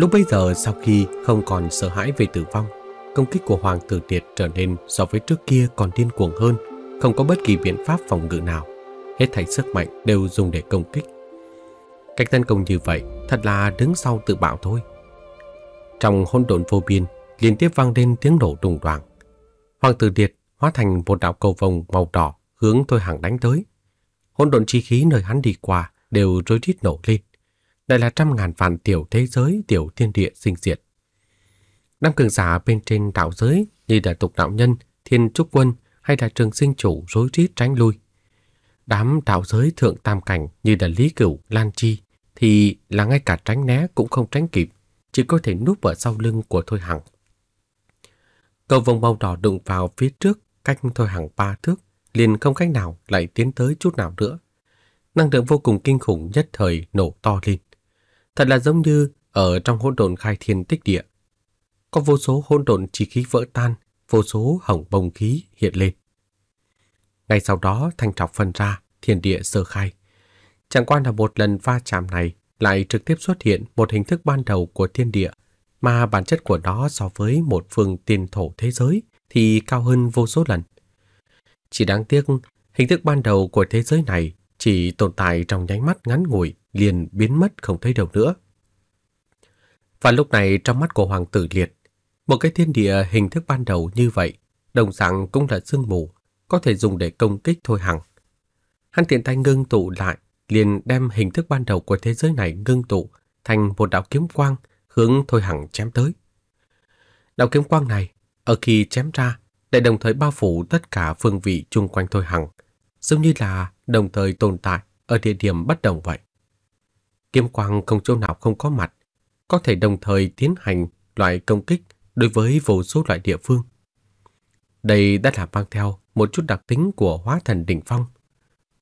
Lúc bây giờ sau khi không còn sợ hãi về tử vong, công kích của Hoàng Tử tiệt trở nên so với trước kia còn điên cuồng hơn, không có bất kỳ biện pháp phòng ngự nào. Hết thảy sức mạnh đều dùng để công kích. Cách tấn công như vậy thật là đứng sau tự bạo thôi. Trong hỗn độn vô biên, liên tiếp vang lên tiếng nổ đùng đoàng. Hoàng Tử tiệt hóa thành một đạo cầu vồng màu đỏ hướng Thôi hàng đánh tới. Hỗn độn chi khí nơi hắn đi qua đều rối rít nổ lên lại là trăm ngàn vạn tiểu thế giới, tiểu thiên địa sinh diệt. Năm cường giả bên trên đạo giới như là tục đạo nhân, thiên trúc quân hay là trường sinh chủ rối rít tránh lui. Đám đạo giới thượng tam cảnh như là Lý Cửu, Lan Chi thì là ngay cả tránh né cũng không tránh kịp, chỉ có thể núp ở sau lưng của Thôi Hằng. Cầu vòng màu đỏ đụng vào phía trước cách Thôi Hằng ba thước, liền không cách nào lại tiến tới chút nào nữa. Năng lượng vô cùng kinh khủng nhất thời nổ to lên. Thật là giống như ở trong hỗn độn khai thiên tích địa. Có vô số hỗn độn chỉ khí vỡ tan, vô số hỏng bồng khí hiện lên. Ngay sau đó thanh trọc phân ra, thiên địa sơ khai. Chẳng qua là một lần va chạm này lại trực tiếp xuất hiện một hình thức ban đầu của thiên địa, mà bản chất của nó so với một phương tiền thổ thế giới thì cao hơn vô số lần. Chỉ đáng tiếc, hình thức ban đầu của thế giới này chỉ tồn tại trong nháy mắt ngắn ngủi liền biến mất không thấy đâu nữa. Và lúc này trong mắt của Hoàng tử Liệt, một cái thiên địa hình thức ban đầu như vậy, đồng dạng cũng là sương mù, có thể dùng để công kích thôi hằng. Hắn tiện tay ngưng tụ lại, liền đem hình thức ban đầu của thế giới này ngưng tụ thành một đạo kiếm quang hướng thôi hằng chém tới. Đạo kiếm quang này, ở khi chém ra, để đồng thời bao phủ tất cả phương vị chung quanh thôi hằng, giống như là đồng thời tồn tại ở địa điểm bất đồng vậy. Kiếm quang không chỗ nào không có mặt, có thể đồng thời tiến hành loại công kích đối với vô số loại địa phương. Đây đã là mang theo một chút đặc tính của hóa thần đỉnh phong.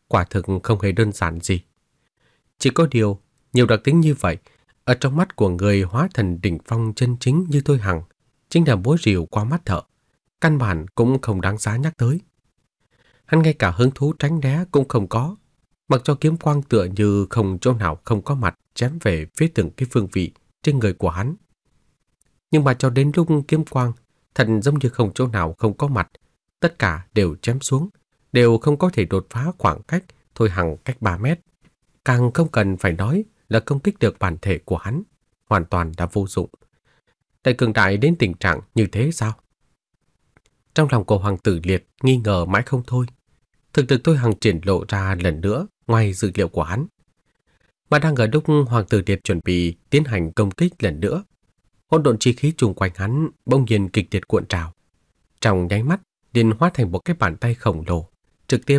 Quả thực không hề đơn giản gì. Chỉ có điều, nhiều đặc tính như vậy, ở trong mắt của người hóa thần đỉnh phong chân chính như tôi hằng, chính là búa rìu qua mắt thợ. Căn bản cũng không đáng giá nhắc tới hắn ngay cả hứng thú tránh né cũng không có, mặc cho kiếm quang tựa như không chỗ nào không có mặt chém về phía từng cái phương vị trên người của hắn. Nhưng mà cho đến lúc kiếm quang, thật giống như không chỗ nào không có mặt, tất cả đều chém xuống, đều không có thể đột phá khoảng cách thôi hằng cách 3 mét. Càng không cần phải nói là công kích được bản thể của hắn, hoàn toàn đã vô dụng. Tại cường đại đến tình trạng như thế sao? Trong lòng của hoàng tử liệt nghi ngờ mãi không thôi thực lực tôi Hằng triển lộ ra lần nữa ngoài dự liệu của hắn. Mà đang ở lúc Hoàng tử Điệt chuẩn bị tiến hành công kích lần nữa, hỗn độn chi khí chung quanh hắn bỗng nhiên kịch liệt cuộn trào. Trong nháy mắt, liền hóa thành một cái bàn tay khổng lồ, trực tiếp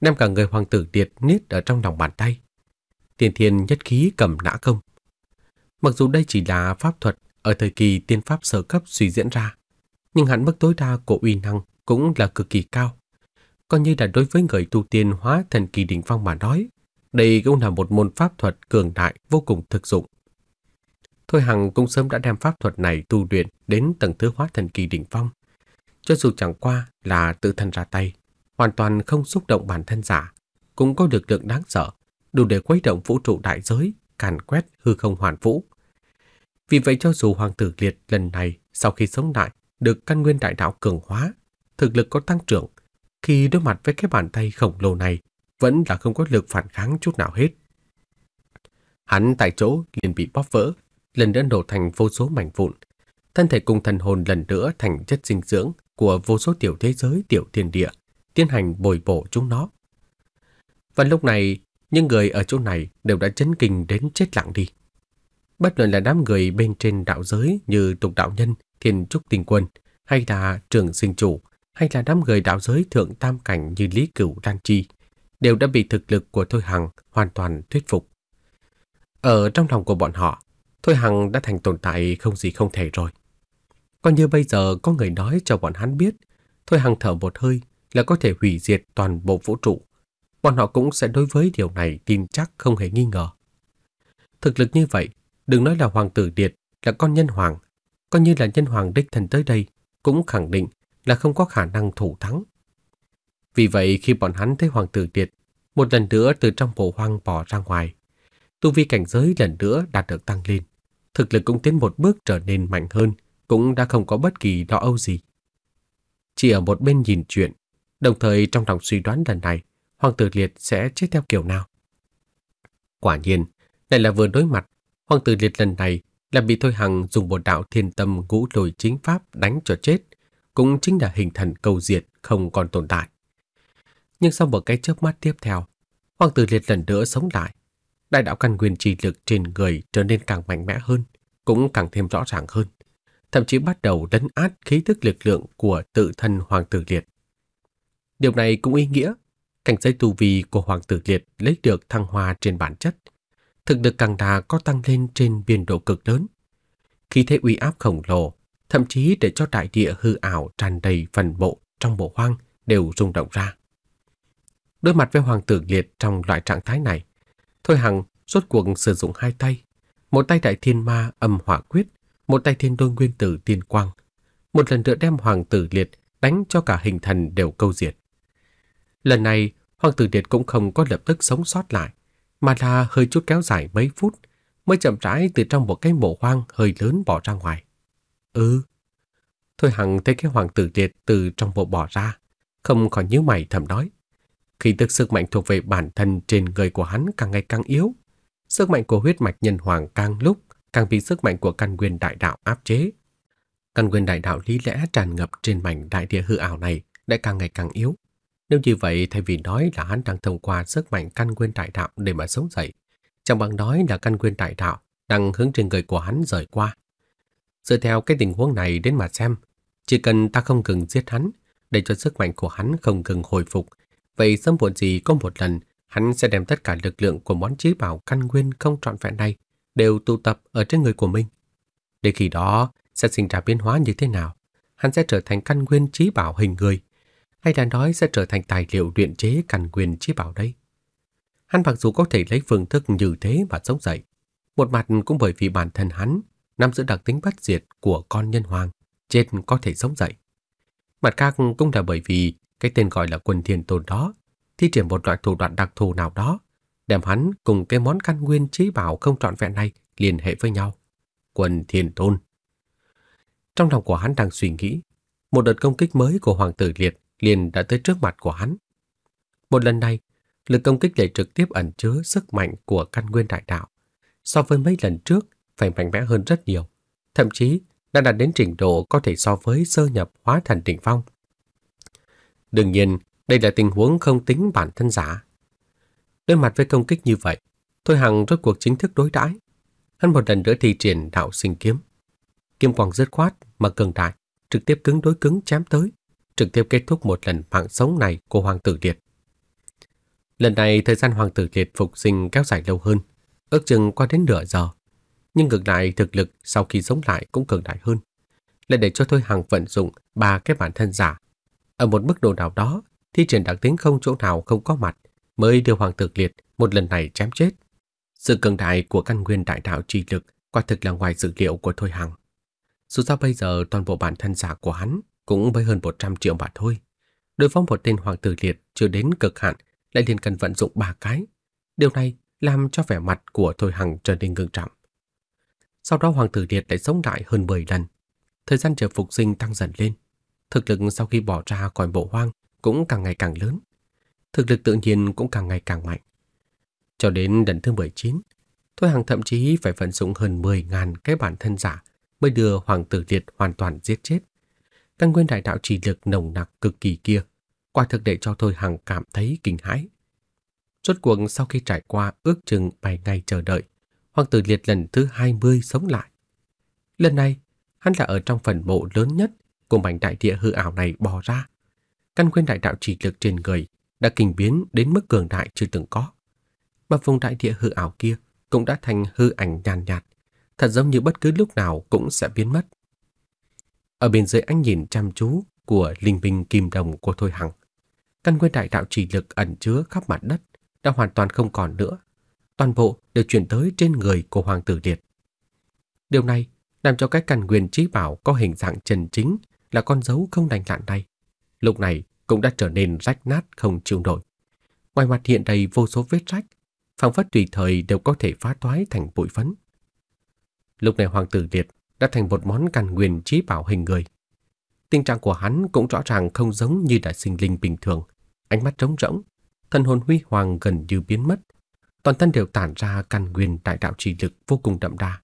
đem cả người Hoàng tử Điệt niết ở trong lòng bàn tay. tiền thiên nhất khí cầm nã công. Mặc dù đây chỉ là pháp thuật ở thời kỳ tiên pháp sơ cấp suy diễn ra, nhưng hắn mức tối đa của uy năng cũng là cực kỳ cao coi như là đối với người tu tiên hóa thần kỳ đỉnh phong mà nói, đây cũng là một môn pháp thuật cường đại vô cùng thực dụng. Thôi Hằng cũng sớm đã đem pháp thuật này tu luyện đến tầng thứ hóa thần kỳ đỉnh phong. Cho dù chẳng qua là tự thân ra tay, hoàn toàn không xúc động bản thân giả, cũng có lực lượng đáng sợ, đủ để quấy động vũ trụ đại giới, càn quét hư không hoàn vũ. Vì vậy cho dù Hoàng tử Liệt lần này sau khi sống lại được căn nguyên đại đạo cường hóa, thực lực có tăng trưởng, khi đối mặt với cái bàn tay khổng lồ này vẫn là không có lực phản kháng chút nào hết. Hắn tại chỗ liền bị bóp vỡ, lần nữa nổ thành vô số mảnh vụn. Thân thể cùng thần hồn lần nữa thành chất dinh dưỡng của vô số tiểu thế giới tiểu thiên địa, tiến hành bồi bổ chúng nó. Và lúc này, những người ở chỗ này đều đã chấn kinh đến chết lặng đi. Bất luận là đám người bên trên đạo giới như tục đạo nhân, thiên trúc tình quân hay là trường sinh chủ hay là đám người đạo giới thượng tam cảnh như Lý Cửu Đan Chi đều đã bị thực lực của Thôi Hằng hoàn toàn thuyết phục. Ở trong lòng của bọn họ, Thôi Hằng đã thành tồn tại không gì không thể rồi. Coi như bây giờ có người nói cho bọn hắn biết, Thôi Hằng thở một hơi là có thể hủy diệt toàn bộ vũ trụ. Bọn họ cũng sẽ đối với điều này tin chắc không hề nghi ngờ. Thực lực như vậy, đừng nói là hoàng tử Điệt, là con nhân hoàng. Coi như là nhân hoàng đích thần tới đây, cũng khẳng định là không có khả năng thủ thắng. Vì vậy khi bọn hắn thấy Hoàng tử Điệt một lần nữa từ trong bộ hoang bỏ ra ngoài, tu vi cảnh giới lần nữa đạt được tăng lên, thực lực cũng tiến một bước trở nên mạnh hơn, cũng đã không có bất kỳ lo âu gì. Chỉ ở một bên nhìn chuyện, đồng thời trong lòng suy đoán lần này, Hoàng tử Liệt sẽ chết theo kiểu nào. Quả nhiên, đây là vừa đối mặt, Hoàng tử Liệt lần này là bị Thôi Hằng dùng bột đạo thiên tâm ngũ lùi chính pháp đánh cho chết, cũng chính là hình thần cầu diệt không còn tồn tại. Nhưng sau một cái chớp mắt tiếp theo, Hoàng tử liệt lần nữa sống lại. Đại đạo căn nguyên trì lực trên người trở nên càng mạnh mẽ hơn, cũng càng thêm rõ ràng hơn. Thậm chí bắt đầu lấn át khí thức lực lượng của tự thân Hoàng tử liệt. Điều này cũng ý nghĩa cảnh giới tu vi của Hoàng tử liệt lấy được thăng hoa trên bản chất. Thực lực càng đà có tăng lên trên biên độ cực lớn. Khi thế uy áp khổng lồ thậm chí để cho trại địa hư ảo tràn đầy phần bộ trong bộ hoang đều rung động ra. Đối mặt với Hoàng tử Liệt trong loại trạng thái này, Thôi Hằng rốt cuộc sử dụng hai tay, một tay đại thiên ma âm hỏa quyết, một tay thiên đôi nguyên tử tiên quang, một lần nữa đem Hoàng tử Liệt đánh cho cả hình thần đều câu diệt. Lần này, Hoàng tử Liệt cũng không có lập tức sống sót lại, mà là hơi chút kéo dài mấy phút mới chậm rãi từ trong một cái mộ hoang hơi lớn bỏ ra ngoài. Ừ. Thôi Hằng thấy cái hoàng tử liệt từ trong bộ bỏ ra, không còn nhíu mày thầm nói. Khi tức sức mạnh thuộc về bản thân trên người của hắn càng ngày càng yếu, sức mạnh của huyết mạch nhân hoàng càng lúc càng bị sức mạnh của căn nguyên đại đạo áp chế. Căn nguyên đại đạo lý lẽ tràn ngập trên mảnh đại địa hư ảo này đã càng ngày càng yếu. Nếu như vậy, thay vì nói là hắn đang thông qua sức mạnh căn nguyên đại đạo để mà sống dậy, chẳng bằng nói là căn nguyên đại đạo đang hướng trên người của hắn rời qua, Dựa theo cái tình huống này đến mà xem, chỉ cần ta không ngừng giết hắn, để cho sức mạnh của hắn không ngừng hồi phục, vậy sớm muộn gì có một lần hắn sẽ đem tất cả lực lượng của món trí bảo căn nguyên không trọn vẹn này đều tụ tập ở trên người của mình. để khi đó sẽ sinh ra biến hóa như thế nào? Hắn sẽ trở thành căn nguyên trí bảo hình người, hay là nói sẽ trở thành tài liệu luyện chế căn nguyên trí bảo đây? Hắn mặc dù có thể lấy phương thức như thế mà sống dậy, một mặt cũng bởi vì bản thân hắn nằm giữa đặc tính bất diệt của con nhân hoàng, chết có thể sống dậy. Mặt khác cũng là bởi vì cái tên gọi là quần thiên tôn đó thi triển một loại thủ đoạn đặc thù nào đó, đem hắn cùng cái món căn nguyên trí bảo không trọn vẹn này liên hệ với nhau. Quần thiên tôn. Trong lòng của hắn đang suy nghĩ, một đợt công kích mới của Hoàng tử Liệt liền đã tới trước mặt của hắn. Một lần này, lực công kích lại trực tiếp ẩn chứa sức mạnh của căn nguyên đại đạo. So với mấy lần trước phải mạnh mẽ hơn rất nhiều, thậm chí đã đạt đến trình độ có thể so với sơ nhập hóa thần đỉnh phong. Đương nhiên, đây là tình huống không tính bản thân giả. Đối mặt với công kích như vậy, Thôi Hằng rốt cuộc chính thức đối đãi. Hắn một lần nữa thi triển đạo sinh kiếm. Kiếm quang dứt khoát mà cường đại, trực tiếp cứng đối cứng chém tới, trực tiếp kết thúc một lần mạng sống này của Hoàng tử Liệt. Lần này thời gian Hoàng tử Liệt phục sinh kéo dài lâu hơn, ước chừng qua đến nửa giờ nhưng ngược lại thực lực sau khi sống lại cũng cường đại hơn. Lại để cho Thôi Hằng vận dụng ba cái bản thân giả. Ở một mức độ nào đó, thi triển đặc tính không chỗ nào không có mặt mới đưa Hoàng Tử Liệt một lần này chém chết. Sự cường đại của căn nguyên đại đạo trì lực quả thực là ngoài dự liệu của Thôi Hằng. Dù sao bây giờ toàn bộ bản thân giả của hắn cũng với hơn 100 triệu mà thôi. Đối phó một tên hoàng tử liệt chưa đến cực hạn lại liền cần vận dụng ba cái. Điều này làm cho vẻ mặt của Thôi Hằng trở nên ngưng trọng. Sau đó Hoàng tử Liệt lại sống lại hơn 10 lần. Thời gian chờ phục sinh tăng dần lên. Thực lực sau khi bỏ ra khỏi bộ hoang cũng càng ngày càng lớn. Thực lực tự nhiên cũng càng ngày càng mạnh. Cho đến lần thứ 19, Thôi Hằng thậm chí phải vận dụng hơn 10.000 cái bản thân giả mới đưa Hoàng tử Liệt hoàn toàn giết chết. Căn nguyên đại đạo chỉ lực nồng nặc cực kỳ kia, quả thực để cho Thôi Hằng cảm thấy kinh hãi. Rốt cuộc sau khi trải qua ước chừng 7 ngày chờ đợi, Hoàng tử liệt lần thứ 20 sống lại. Lần này, hắn là ở trong phần mộ lớn nhất của mảnh đại địa hư ảo này bò ra. Căn nguyên đại đạo chỉ lực trên người đã kinh biến đến mức cường đại chưa từng có. Mà vùng đại địa hư ảo kia cũng đã thành hư ảnh nhàn nhạt, nhạt, thật giống như bất cứ lúc nào cũng sẽ biến mất. Ở bên dưới ánh nhìn chăm chú của linh binh kim đồng của Thôi Hằng, căn nguyên đại đạo chỉ lực ẩn chứa khắp mặt đất đã hoàn toàn không còn nữa toàn bộ đều chuyển tới trên người của Hoàng tử Liệt. Điều này làm cho cái căn nguyên trí bảo có hình dạng trần chính là con dấu không đành lạn này. Lúc này cũng đã trở nên rách nát không chịu nổi. Ngoài mặt hiện đầy vô số vết rách, phảng phất tùy thời đều có thể phá toái thành bụi phấn. Lúc này Hoàng tử Liệt đã thành một món căn nguyên trí bảo hình người. Tình trạng của hắn cũng rõ ràng không giống như đại sinh linh bình thường, ánh mắt trống rỗng, thần hồn huy hoàng gần như biến mất, toàn thân đều tản ra căn nguyên đại đạo trì lực vô cùng đậm đà.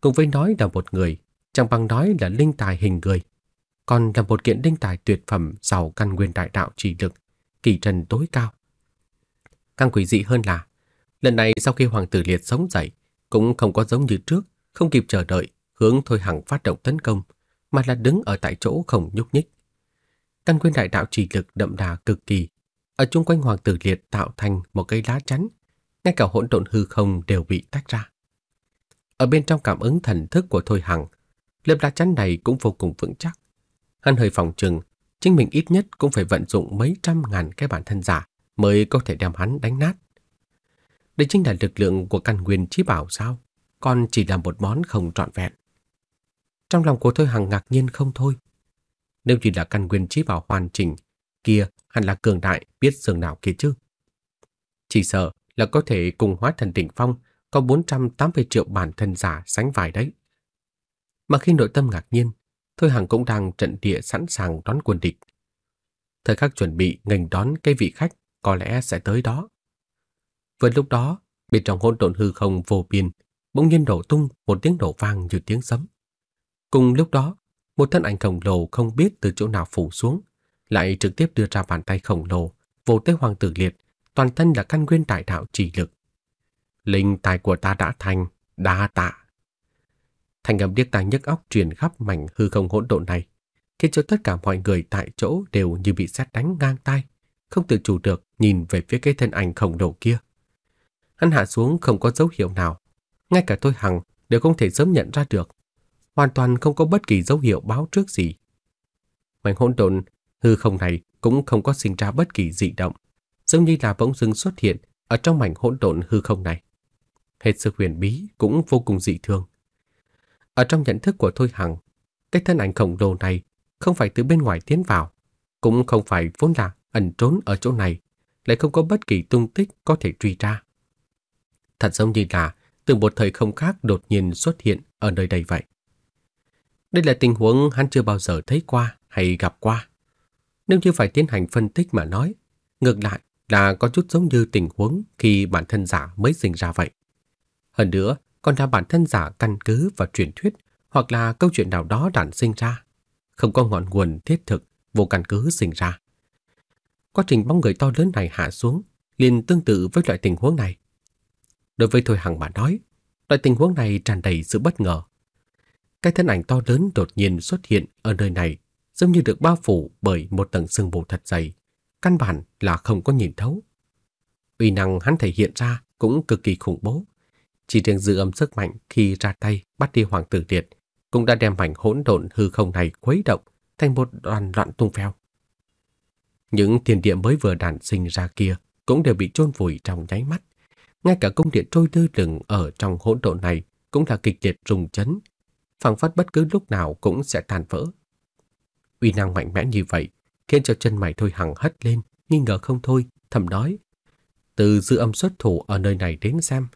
Cùng với nói là một người, chẳng bằng nói là linh tài hình người, còn là một kiện linh tài tuyệt phẩm giàu căn nguyên đại đạo trì lực, kỳ trần tối cao. Càng quỷ dị hơn là, lần này sau khi Hoàng tử Liệt sống dậy, cũng không có giống như trước, không kịp chờ đợi, hướng Thôi hẳn phát động tấn công, mà là đứng ở tại chỗ không nhúc nhích. Căn nguyên đại đạo trì lực đậm đà cực kỳ, ở chung quanh Hoàng tử Liệt tạo thành một cây lá chắn ngay cả hỗn độn hư không đều bị tách ra. Ở bên trong cảm ứng thần thức của Thôi Hằng, lớp đá chắn này cũng vô cùng vững chắc. Hắn hơi phòng trừng, chính mình ít nhất cũng phải vận dụng mấy trăm ngàn cái bản thân giả mới có thể đem hắn đánh nát. Đây chính là lực lượng của căn nguyên trí bảo sao, còn chỉ là một món không trọn vẹn. Trong lòng của Thôi Hằng ngạc nhiên không thôi. Nếu chỉ là căn nguyên trí bảo hoàn chỉnh, kia hẳn là cường đại biết dường nào kia chứ. Chỉ sợ là có thể cùng hóa thần đỉnh phong có 480 triệu bản thân giả sánh vài đấy. Mà khi nội tâm ngạc nhiên, Thôi Hằng cũng đang trận địa sẵn sàng đón quân địch. Thời khắc chuẩn bị nghênh đón cái vị khách có lẽ sẽ tới đó. Vừa lúc đó, bên trong hỗn độn hư không vô biên, bỗng nhiên đổ tung một tiếng đổ vang như tiếng sấm. Cùng lúc đó, một thân ảnh khổng lồ không biết từ chỗ nào phủ xuống, lại trực tiếp đưa ra bàn tay khổng lồ vô tới hoàng tử liệt toàn thân là căn nguyên đại đạo chỉ lực. Linh tài của ta đã thành, đa tạ. Thành âm điếc tai nhức óc truyền khắp mảnh hư không hỗn độn này, khiến cho tất cả mọi người tại chỗ đều như bị sét đánh ngang tai, không tự chủ được nhìn về phía cái thân ảnh khổng lồ kia. Hắn hạ xuống không có dấu hiệu nào, ngay cả tôi hằng đều không thể sớm nhận ra được, hoàn toàn không có bất kỳ dấu hiệu báo trước gì. Mảnh hỗn độn hư không này cũng không có sinh ra bất kỳ dị động dường như là bỗng dưng xuất hiện ở trong mảnh hỗn độn hư không này. Hết sức huyền bí cũng vô cùng dị thường. Ở trong nhận thức của Thôi Hằng, cái thân ảnh khổng lồ này không phải từ bên ngoài tiến vào, cũng không phải vốn là ẩn trốn ở chỗ này, lại không có bất kỳ tung tích có thể truy ra. Thật giống như là từ một thời không khác đột nhiên xuất hiện ở nơi đây vậy. Đây là tình huống hắn chưa bao giờ thấy qua hay gặp qua. Nếu như phải tiến hành phân tích mà nói, ngược lại là có chút giống như tình huống khi bản thân giả mới sinh ra vậy. Hơn nữa, còn là bản thân giả căn cứ và truyền thuyết hoặc là câu chuyện nào đó đản sinh ra, không có ngọn nguồn thiết thực, vô căn cứ sinh ra. Quá trình bóng người to lớn này hạ xuống liền tương tự với loại tình huống này. Đối với Thôi Hằng mà nói, loại tình huống này tràn đầy sự bất ngờ. Cái thân ảnh to lớn đột nhiên xuất hiện ở nơi này giống như được bao phủ bởi một tầng sương mù thật dày căn bản là không có nhìn thấu. Uy năng hắn thể hiện ra cũng cực kỳ khủng bố. Chỉ riêng dư âm sức mạnh khi ra tay bắt đi Hoàng tử Điệt cũng đã đem mảnh hỗn độn hư không này khuấy động thành một đoàn loạn tung phèo. Những tiền địa mới vừa đản sinh ra kia cũng đều bị chôn vùi trong nháy mắt. Ngay cả cung điện trôi tư lửng ở trong hỗn độn này cũng là kịch liệt rung chấn, phảng phát bất cứ lúc nào cũng sẽ tan vỡ. Uy năng mạnh mẽ như vậy khiến cho chân mày thôi hằng hất lên, nghi ngờ không thôi, thầm nói. Từ dư âm xuất thủ ở nơi này đến xem,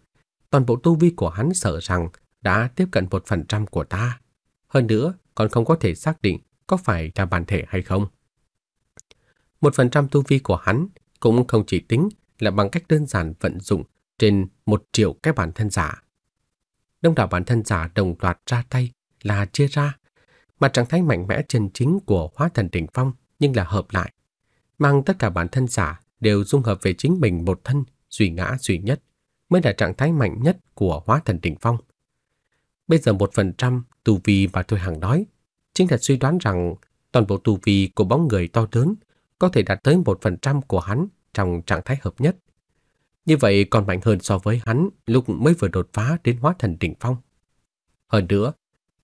toàn bộ tu vi của hắn sợ rằng đã tiếp cận một phần trăm của ta. Hơn nữa, còn không có thể xác định có phải là bản thể hay không. Một phần trăm tu vi của hắn cũng không chỉ tính là bằng cách đơn giản vận dụng trên một triệu cái bản thân giả. Đông đảo bản thân giả đồng loạt ra tay là chia ra, mà trạng thái mạnh mẽ chân chính của hóa thần đỉnh phong nhưng là hợp lại, mang tất cả bản thân giả đều dung hợp về chính mình một thân, duy ngã duy nhất, mới là trạng thái mạnh nhất của hóa thần đỉnh phong. Bây giờ một phần trăm tu vi mà tôi hàng nói, chính là suy đoán rằng toàn bộ tu vi của bóng người to lớn có thể đạt tới một phần trăm của hắn trong trạng thái hợp nhất. Như vậy còn mạnh hơn so với hắn lúc mới vừa đột phá đến hóa thần đỉnh phong. Hơn nữa,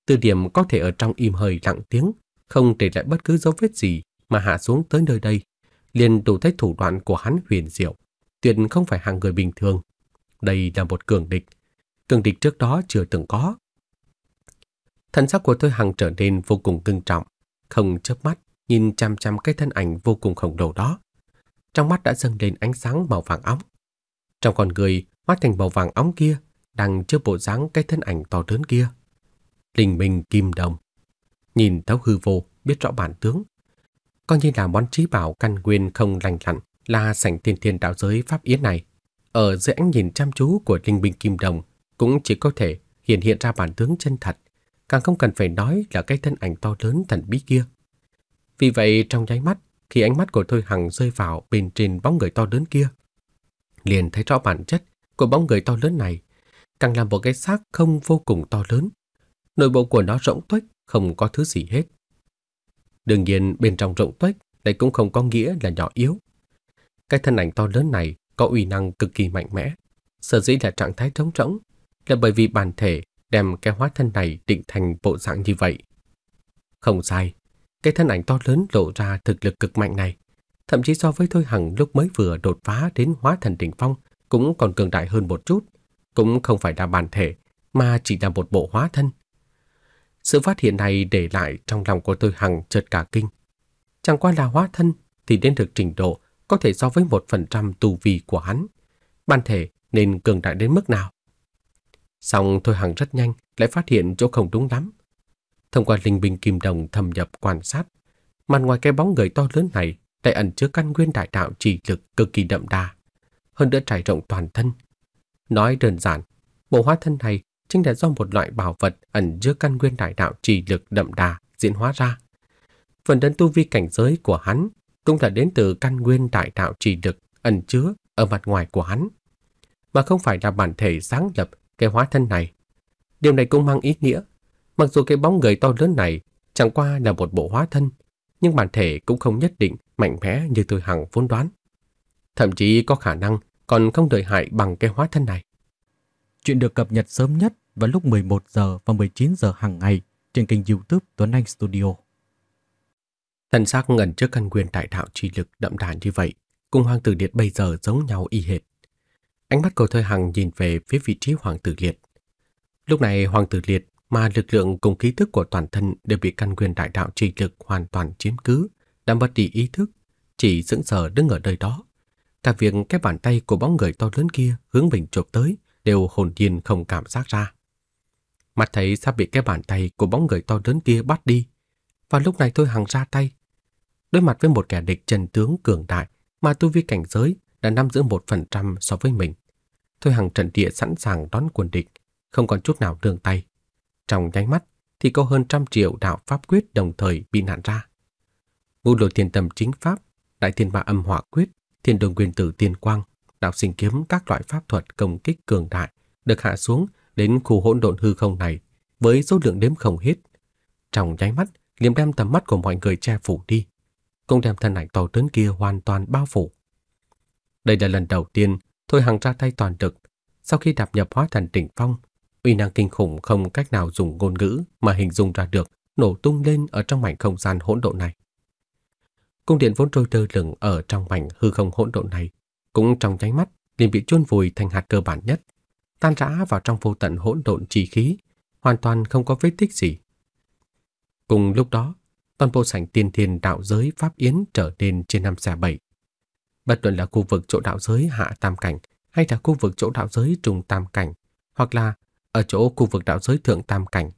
tư điểm có thể ở trong im hơi lặng tiếng, không để lại bất cứ dấu vết gì mà hạ xuống tới nơi đây, liền đủ thấy thủ đoạn của hắn huyền diệu, tuyệt không phải hạng người bình thường. Đây là một cường địch, cường địch trước đó chưa từng có. Thần sắc của tôi hằng trở nên vô cùng cưng trọng, không chớp mắt nhìn chăm chăm cái thân ảnh vô cùng khổng lồ đó. Trong mắt đã dâng lên ánh sáng màu vàng óng. Trong con người, mắt thành màu vàng óng kia đang chứa bộ dáng cái thân ảnh to lớn kia. Linh minh kim đồng. Nhìn thấu hư vô, biết rõ bản tướng, coi như là món trí bảo căn nguyên không lành lặn là sảnh thiên thiên đạo giới pháp yến này. Ở dưới ánh nhìn chăm chú của linh binh kim đồng cũng chỉ có thể hiện hiện ra bản tướng chân thật, càng không cần phải nói là cái thân ảnh to lớn thần bí kia. Vì vậy trong nháy mắt, khi ánh mắt của Thôi Hằng rơi vào bên trên bóng người to lớn kia, liền thấy rõ bản chất của bóng người to lớn này, càng là một cái xác không vô cùng to lớn. Nội bộ của nó rỗng tuếch, không có thứ gì hết. Đương nhiên bên trong rộng tuếch đây cũng không có nghĩa là nhỏ yếu. Cái thân ảnh to lớn này có uy năng cực kỳ mạnh mẽ. Sở dĩ là trạng thái trống trống là bởi vì bản thể đem cái hóa thân này định thành bộ dạng như vậy. Không sai, cái thân ảnh to lớn lộ ra thực lực cực mạnh này, thậm chí so với Thôi Hằng lúc mới vừa đột phá đến hóa thần đỉnh phong cũng còn cường đại hơn một chút, cũng không phải là bản thể mà chỉ là một bộ hóa thân. Sự phát hiện này để lại trong lòng của tôi hằng chợt cả kinh. Chẳng qua là hóa thân thì đến được trình độ có thể so với một phần trăm tù vi của hắn. Bản thể nên cường đại đến mức nào? Xong tôi hằng rất nhanh lại phát hiện chỗ không đúng lắm. Thông qua linh binh kim đồng thâm nhập quan sát, mặt ngoài cái bóng người to lớn này lại ẩn chứa căn nguyên đại đạo chỉ lực cực kỳ đậm đà, hơn nữa trải rộng toàn thân. Nói đơn giản, bộ hóa thân này chính là do một loại bảo vật ẩn chứa căn nguyên đại đạo trì lực đậm đà diễn hóa ra. Phần thân tu vi cảnh giới của hắn cũng là đến từ căn nguyên đại đạo trì lực ẩn chứa ở mặt ngoài của hắn, mà không phải là bản thể sáng lập cái hóa thân này. Điều này cũng mang ý nghĩa, mặc dù cái bóng người to lớn này chẳng qua là một bộ hóa thân, nhưng bản thể cũng không nhất định mạnh mẽ như tôi hằng vốn đoán. Thậm chí có khả năng còn không đợi hại bằng cái hóa thân này. Chuyện được cập nhật sớm nhất vào lúc 11 giờ và 19 giờ hàng ngày trên kênh YouTube Tuấn Anh Studio. Thần sắc ngẩn trước căn quyền đại đạo trì lực đậm đà như vậy, cùng hoàng tử liệt bây giờ giống nhau y hệt. Ánh mắt của Thôi Hằng nhìn về phía vị trí hoàng tử liệt. Lúc này hoàng tử liệt mà lực lượng cùng ký thức của toàn thân đều bị căn quyền đại đạo trì lực hoàn toàn chiếm cứ, làm mất đi ý thức, chỉ sững sờ đứng ở nơi đó. Cả việc cái bàn tay của bóng người to lớn kia hướng mình chụp tới đều hồn nhiên không cảm giác ra. Mắt thấy sắp bị cái bàn tay của bóng người to lớn kia bắt đi, và lúc này tôi hằng ra tay. Đối mặt với một kẻ địch trần tướng cường đại mà tu vi cảnh giới đã nắm giữ một phần trăm so với mình. Tôi hằng trận địa sẵn sàng đón quân địch, không còn chút nào đường tay. Trong nháy mắt thì có hơn trăm triệu đạo pháp quyết đồng thời bị nạn ra. Ngũ lôi thiên tầm chính pháp, đại thiên ma âm hỏa quyết, thiên đường quyền tử tiên quang, đạo sinh kiếm các loại pháp thuật công kích cường đại được hạ xuống đến khu hỗn độn hư không này với số lượng đếm không hết. Trong nháy mắt, liềm đem tầm mắt của mọi người che phủ đi, cũng đem thân ảnh tàu lớn kia hoàn toàn bao phủ. Đây là lần đầu tiên Thôi Hằng ra tay toàn lực, sau khi đạp nhập hóa thần đỉnh phong, uy năng kinh khủng không cách nào dùng ngôn ngữ mà hình dung ra được, nổ tung lên ở trong mảnh không gian hỗn độn này. Cung điện vốn trôi lơ lửng ở trong mảnh hư không hỗn độn này, cũng trong nháy mắt liền bị chôn vùi thành hạt cơ bản nhất, tan rã vào trong vô tận hỗn độn chi khí, hoàn toàn không có vết tích gì. Cùng lúc đó, toàn bộ sảnh tiên thiên đạo giới pháp yến trở nên trên năm xà bảy. Bất luận là khu vực chỗ đạo giới hạ tam cảnh hay là khu vực chỗ đạo giới trung tam cảnh, hoặc là ở chỗ khu vực đạo giới thượng tam cảnh,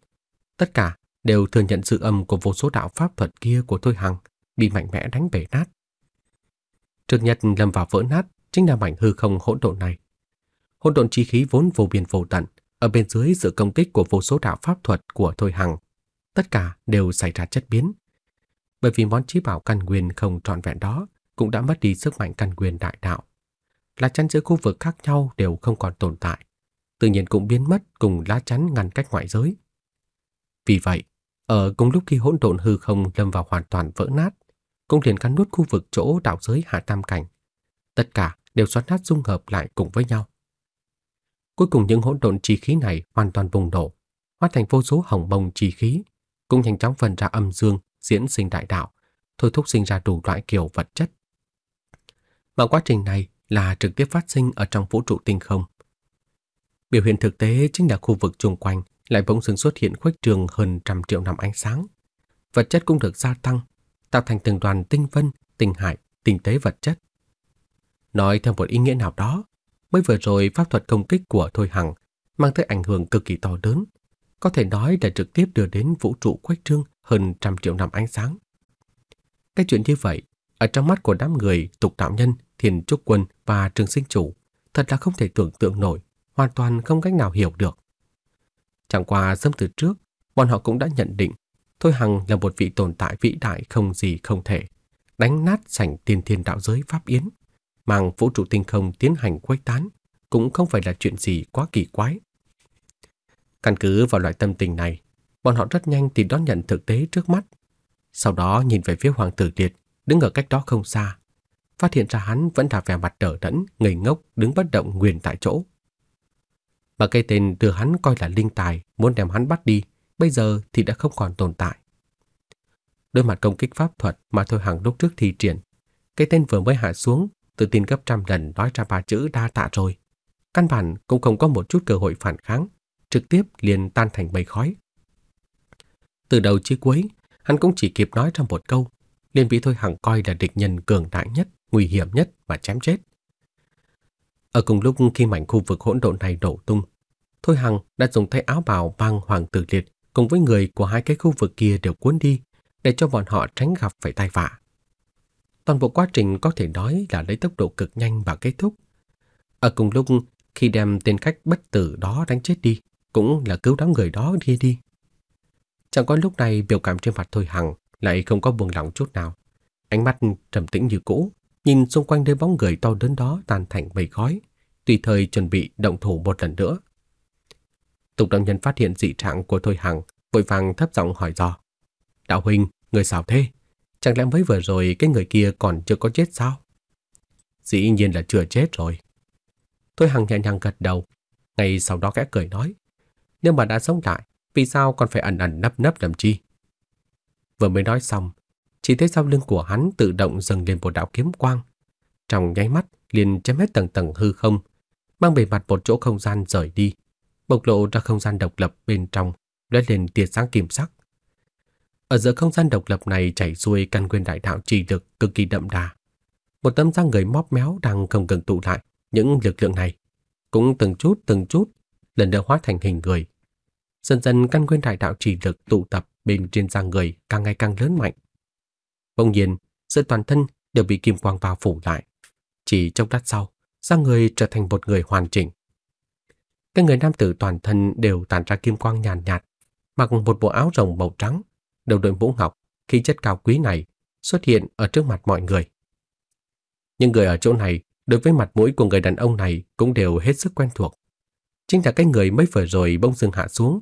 tất cả đều thừa nhận sự âm của vô số đạo pháp thuật kia của Thôi Hằng bị mạnh mẽ đánh bể nát. Trước nhất lâm vào vỡ nát chính là mảnh hư không hỗn độn này. Hỗn độn chi khí vốn vô biên vô tận, ở bên dưới sự công kích của vô số đạo pháp thuật của Thôi Hằng, tất cả đều xảy ra chất biến. Bởi vì món chí bảo căn nguyên không trọn vẹn đó cũng đã mất đi sức mạnh căn nguyên đại đạo. Lá chắn giữa khu vực khác nhau đều không còn tồn tại, tự nhiên cũng biến mất cùng lá chắn ngăn cách ngoại giới. Vì vậy, ở cùng lúc khi hỗn độn hư không lâm vào hoàn toàn vỡ nát, cũng liền cắn nút khu vực chỗ đạo giới hạ tam cảnh. Tất cả đều xoắn nát dung hợp lại cùng với nhau. Cuối cùng những hỗn độn chi khí này hoàn toàn bùng nổ, hóa thành vô số hồng bông chi khí, cũng nhanh chóng phân ra âm dương, diễn sinh đại đạo, thôi thúc sinh ra đủ loại kiểu vật chất. Mà quá trình này là trực tiếp phát sinh ở trong vũ trụ tinh không. Biểu hiện thực tế chính là khu vực xung quanh lại bỗng dưng xuất hiện khuếch trường hơn trăm triệu năm ánh sáng. Vật chất cũng được gia tăng, tạo thành từng đoàn tinh vân, tinh hải, tinh tế vật chất Nói theo một ý nghĩa nào đó, mới vừa rồi pháp thuật công kích của Thôi Hằng mang tới ảnh hưởng cực kỳ to lớn, có thể nói là trực tiếp đưa đến vũ trụ quách trương hơn trăm triệu năm ánh sáng. Cái chuyện như vậy, ở trong mắt của đám người tục đạo nhân, thiền trúc quân và trường sinh chủ, thật là không thể tưởng tượng nổi, hoàn toàn không cách nào hiểu được. Chẳng qua dâm từ trước, bọn họ cũng đã nhận định Thôi Hằng là một vị tồn tại vĩ đại không gì không thể, đánh nát sảnh tiền thiên đạo giới Pháp Yến mang vũ trụ tinh không tiến hành khuếch tán cũng không phải là chuyện gì quá kỳ quái. Căn cứ vào loại tâm tình này, bọn họ rất nhanh tìm đón nhận thực tế trước mắt. Sau đó nhìn về phía Hoàng tử Liệt, đứng ở cách đó không xa, phát hiện ra hắn vẫn là vẻ mặt đờ đẫn, ngây ngốc, đứng bất động nguyền tại chỗ. Mà cái tên đưa hắn coi là linh tài, muốn đem hắn bắt đi, bây giờ thì đã không còn tồn tại. Đôi mặt công kích pháp thuật mà Thôi hàng lúc trước thi triển, cái tên vừa mới hạ xuống tự tin gấp trăm lần nói ra ba chữ đa tạ rồi. Căn bản cũng không có một chút cơ hội phản kháng, trực tiếp liền tan thành bầy khói. Từ đầu chí cuối, hắn cũng chỉ kịp nói ra một câu, liền bị Thôi Hằng coi là địch nhân cường đại nhất, nguy hiểm nhất và chém chết. Ở cùng lúc khi mảnh khu vực hỗn độn này đổ tung, Thôi Hằng đã dùng tay áo bào băng hoàng tử liệt cùng với người của hai cái khu vực kia đều cuốn đi để cho bọn họ tránh gặp phải tai vạ. Toàn bộ quá trình có thể nói là lấy tốc độ cực nhanh và kết thúc. Ở cùng lúc, khi đem tên khách bất tử đó đánh chết đi, cũng là cứu đám người đó đi đi. Chẳng có lúc này biểu cảm trên mặt Thôi Hằng lại không có buồn lòng chút nào. Ánh mắt trầm tĩnh như cũ, nhìn xung quanh nơi bóng người to lớn đó tan thành mây khói, tùy thời chuẩn bị động thủ một lần nữa. Tục đồng nhân phát hiện dị trạng của Thôi Hằng, vội vàng thấp giọng hỏi dò. Đạo huynh, người sao thế? Chẳng lẽ mới vừa rồi cái người kia còn chưa có chết sao? Dĩ nhiên là chưa chết rồi. Tôi hằng nhẹ nhàng gật đầu, ngay sau đó kẽ cười nói. nhưng mà đã sống lại, vì sao còn phải ẩn ẩn nấp nấp làm chi? Vừa mới nói xong, chỉ thấy sau lưng của hắn tự động dâng lên một đạo kiếm quang. Trong nháy mắt liền chém hết tầng tầng hư không, mang bề mặt một chỗ không gian rời đi, bộc lộ ra không gian độc lập bên trong, lóe lên tia sáng kim sắc. Ở giữa không gian độc lập này chảy xuôi căn nguyên đại đạo trì lực cực kỳ đậm đà. Một tấm da người móp méo đang không ngừng tụ lại những lực lượng này, cũng từng chút từng chút lần lượt hóa thành hình người. Dần dần căn nguyên đại đạo trì lực tụ tập bên trên da người càng ngày càng lớn mạnh. Bỗng nhiên, sự toàn thân đều bị kim quang bao phủ lại. Chỉ trong đắt sau, da người trở thành một người hoàn chỉnh. Các người nam tử toàn thân đều tản ra kim quang nhàn nhạt, nhạt, mặc một bộ áo rồng màu trắng, đầu đội mũ ngọc, khí chất cao quý này xuất hiện ở trước mặt mọi người. Những người ở chỗ này đối với mặt mũi của người đàn ông này cũng đều hết sức quen thuộc. Chính là cái người mới vừa rồi bông dưng hạ xuống,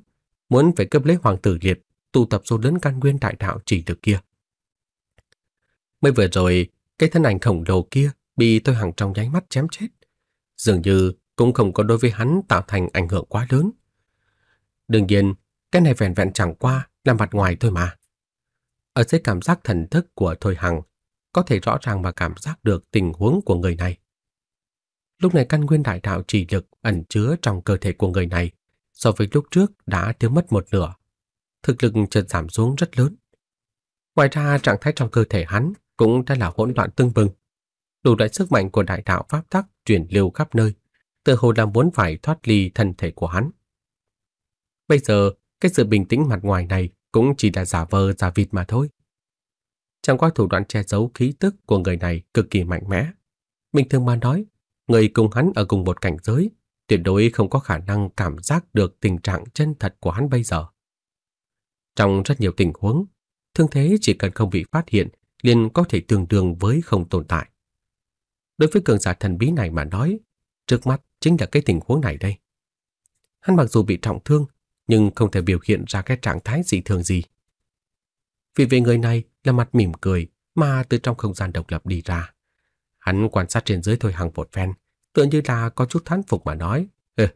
muốn phải cướp lấy hoàng tử liệt, tụ tập số lớn căn nguyên đại đạo chỉ được kia. Mới vừa rồi, cái thân ảnh khổng lồ kia bị tôi hằng trong nháy mắt chém chết. Dường như cũng không có đối với hắn tạo thành ảnh hưởng quá lớn. Đương nhiên, cái này vẹn vẹn chẳng qua là mặt ngoài thôi mà. Ở dưới cảm giác thần thức của Thôi Hằng, có thể rõ ràng và cảm giác được tình huống của người này. Lúc này căn nguyên đại đạo chỉ lực ẩn chứa trong cơ thể của người này so với lúc trước đã thiếu mất một nửa. Thực lực chợt giảm xuống rất lớn. Ngoài ra trạng thái trong cơ thể hắn cũng đã là hỗn loạn tương bừng. Đủ loại sức mạnh của đại đạo pháp tắc truyền lưu khắp nơi, tự hồ là muốn phải thoát ly thân thể của hắn. Bây giờ, cái sự bình tĩnh mặt ngoài này cũng chỉ là giả vờ giả vịt mà thôi. Chẳng qua thủ đoạn che giấu khí tức của người này cực kỳ mạnh mẽ. Bình thường mà nói, người cùng hắn ở cùng một cảnh giới, tuyệt đối không có khả năng cảm giác được tình trạng chân thật của hắn bây giờ. Trong rất nhiều tình huống, thương thế chỉ cần không bị phát hiện liền có thể tương đương với không tồn tại. Đối với cường giả thần bí này mà nói, trước mắt chính là cái tình huống này đây. Hắn mặc dù bị trọng thương, nhưng không thể biểu hiện ra cái trạng thái dị thường gì. Vì về người này là mặt mỉm cười mà từ trong không gian độc lập đi ra. Hắn quan sát trên dưới thôi hằng một phen, tựa như là có chút thán phục mà nói.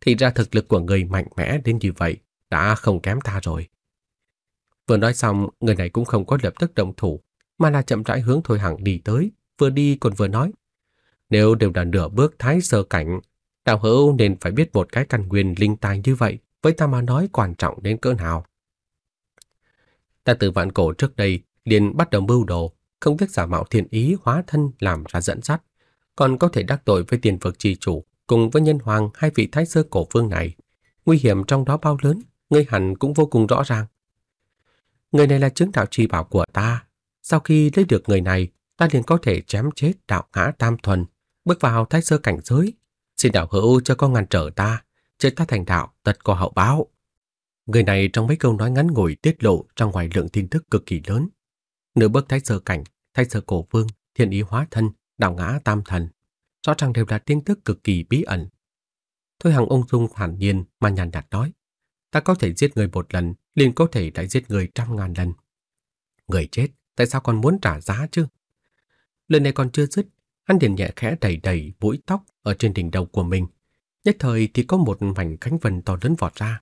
Thì ra thực lực của người mạnh mẽ đến như vậy, đã không kém ta rồi. Vừa nói xong, người này cũng không có lập tức động thủ, mà là chậm rãi hướng Thôi Hằng đi tới, vừa đi còn vừa nói. Nếu đều là nửa bước thái sơ cảnh, đạo hữu nên phải biết một cái căn nguyên linh tài như vậy, với ta mà nói quan trọng đến cỡ nào. Ta từ vạn cổ trước đây liền bắt đầu mưu đồ, không biết giả mạo thiện ý hóa thân làm ra dẫn dắt, còn có thể đắc tội với tiền vực trì chủ cùng với nhân hoàng hai vị thái sơ cổ vương này. Nguy hiểm trong đó bao lớn, ngươi hẳn cũng vô cùng rõ ràng. Người này là chứng đạo trì bảo của ta. Sau khi lấy được người này, ta liền có thể chém chết đạo ngã tam thuần, bước vào thái sơ cảnh giới. Xin đạo hữu cho con ngăn trở ta, chết ta thành đạo tất có hậu báo. Người này trong mấy câu nói ngắn ngủi tiết lộ trong ngoài lượng tin tức cực kỳ lớn. Nửa bước thái sơ cảnh, thái sơ cổ vương, thiên ý hóa thân, đạo ngã tam thần. Rõ ràng đều là tin tức cực kỳ bí ẩn. Thôi hằng ung dung thản nhiên mà nhàn nhạt nói. Ta có thể giết người một lần, liền có thể lại giết người trăm ngàn lần. Người chết, tại sao còn muốn trả giá chứ? Lần này còn chưa dứt, hắn liền nhẹ khẽ đẩy đẩy bụi tóc ở trên đỉnh đầu của mình Nhất thời thì có một mảnh cánh vần to lớn vọt ra.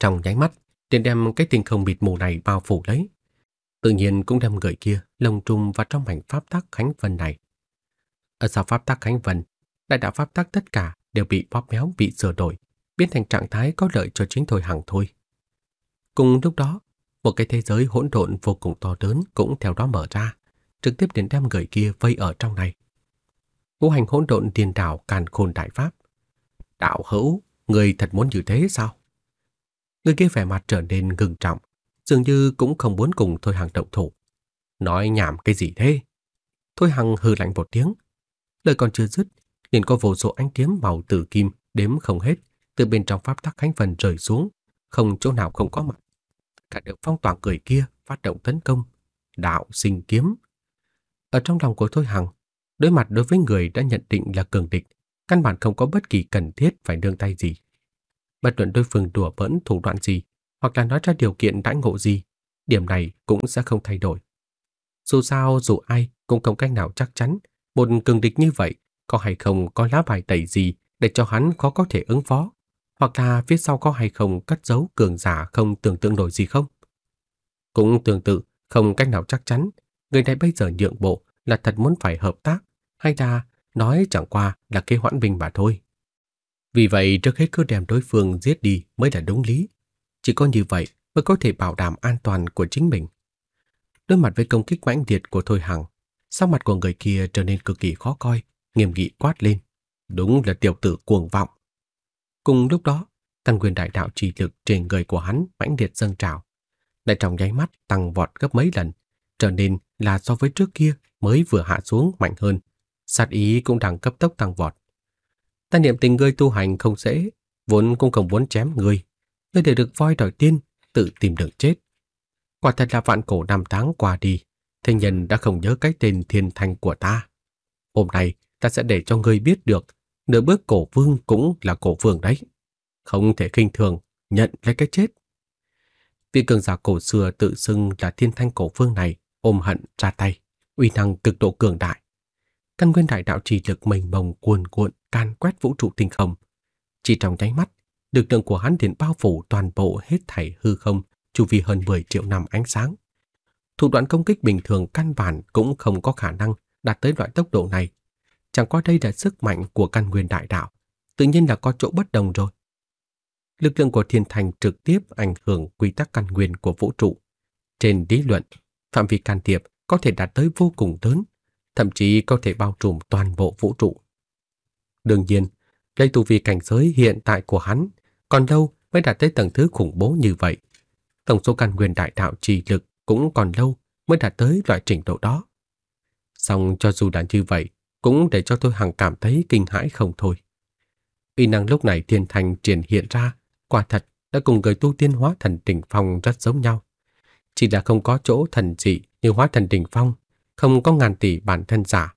Trong nháy mắt, liền đem cái tinh không bịt mù này bao phủ lấy. Tự nhiên cũng đem người kia lồng trùng vào trong mảnh pháp tác khánh vân này. Ở sau pháp tác khánh vân, đại đạo pháp tác tất cả đều bị bóp méo bị sửa đổi, biến thành trạng thái có lợi cho chính thôi hằng thôi. Cùng lúc đó, một cái thế giới hỗn độn vô cùng to lớn cũng theo đó mở ra, trực tiếp đến đem người kia vây ở trong này. Ngũ hành hỗn độn tiền đảo càn khôn đại pháp. Đạo hữu, người thật muốn như thế sao? Người kia vẻ mặt trở nên ngừng trọng, dường như cũng không muốn cùng Thôi Hằng động thủ. Nói nhảm cái gì thế? Thôi Hằng hừ lạnh một tiếng. Lời còn chưa dứt, liền có vô số ánh kiếm màu tử kim đếm không hết từ bên trong pháp tắc khánh phần rời xuống, không chỗ nào không có mặt. Cả được phong tỏa cười kia phát động tấn công, đạo sinh kiếm. Ở trong lòng của Thôi Hằng, đối mặt đối với người đã nhận định là cường địch, căn bản không có bất kỳ cần thiết phải nương tay gì. Bất luận đối phương đùa bỡn thủ đoạn gì, hoặc là nói ra điều kiện đãi ngộ gì, điểm này cũng sẽ không thay đổi. Dù sao dù ai cũng không cách nào chắc chắn một cường địch như vậy có hay không có lá bài tẩy gì để cho hắn khó có thể ứng phó, hoặc là phía sau có hay không cất giấu cường giả không tưởng tượng nổi gì không. Cũng tương tự, không cách nào chắc chắn, người này bây giờ nhượng bộ là thật muốn phải hợp tác hay là nói chẳng qua là kế hoãn binh mà thôi. Vì vậy trước hết cứ đem đối phương giết đi mới là đúng lý. Chỉ có như vậy mới có thể bảo đảm an toàn của chính mình. Đối mặt với công kích mãnh liệt của Thôi Hằng, sắc mặt của người kia trở nên cực kỳ khó coi, nghiêm nghị quát lên. Đúng là tiểu tử cuồng vọng. Cùng lúc đó, tăng quyền đại đạo trì lực trên người của hắn mãnh liệt dâng trào. đại trọng nháy mắt tăng vọt gấp mấy lần, trở nên là so với trước kia mới vừa hạ xuống mạnh hơn sát ý cũng đang cấp tốc tăng vọt. Ta niệm tình ngươi tu hành không dễ, vốn cũng không muốn chém ngươi. Ngươi để được voi đòi tiên, tự tìm đường chết. Quả thật là vạn cổ năm tháng qua đi, thế nhân đã không nhớ cái tên thiên thanh của ta. Hôm nay ta sẽ để cho ngươi biết được, nửa bước cổ vương cũng là cổ vương đấy. Không thể khinh thường, nhận lấy cái chết. Vị cường giả cổ xưa tự xưng là thiên thanh cổ vương này, ôm hận ra tay, uy năng cực độ cường đại căn nguyên đại đạo trì lực mênh mông cuồn cuộn can quét vũ trụ tinh không. Chỉ trong nháy mắt, lực lượng của hắn liền bao phủ toàn bộ hết thảy hư không, chu vi hơn 10 triệu năm ánh sáng. Thủ đoạn công kích bình thường căn bản cũng không có khả năng đạt tới loại tốc độ này. Chẳng qua đây là sức mạnh của căn nguyên đại đạo, tự nhiên là có chỗ bất đồng rồi. Lực lượng của thiên thành trực tiếp ảnh hưởng quy tắc căn nguyên của vũ trụ. Trên lý luận, phạm vi can thiệp có thể đạt tới vô cùng lớn, thậm chí có thể bao trùm toàn bộ vũ trụ. Đương nhiên, lấy tu vi cảnh giới hiện tại của hắn, còn lâu mới đạt tới tầng thứ khủng bố như vậy. Tổng số căn nguyên đại đạo trì lực cũng còn lâu mới đạt tới loại trình độ đó. Song cho dù đã như vậy, cũng để cho tôi hằng cảm thấy kinh hãi không thôi. Y năng lúc này thiên thành triển hiện ra, quả thật đã cùng người tu tiên hóa thần đỉnh phong rất giống nhau. Chỉ là không có chỗ thần dị như hóa thần đỉnh phong không có ngàn tỷ bản thân giả,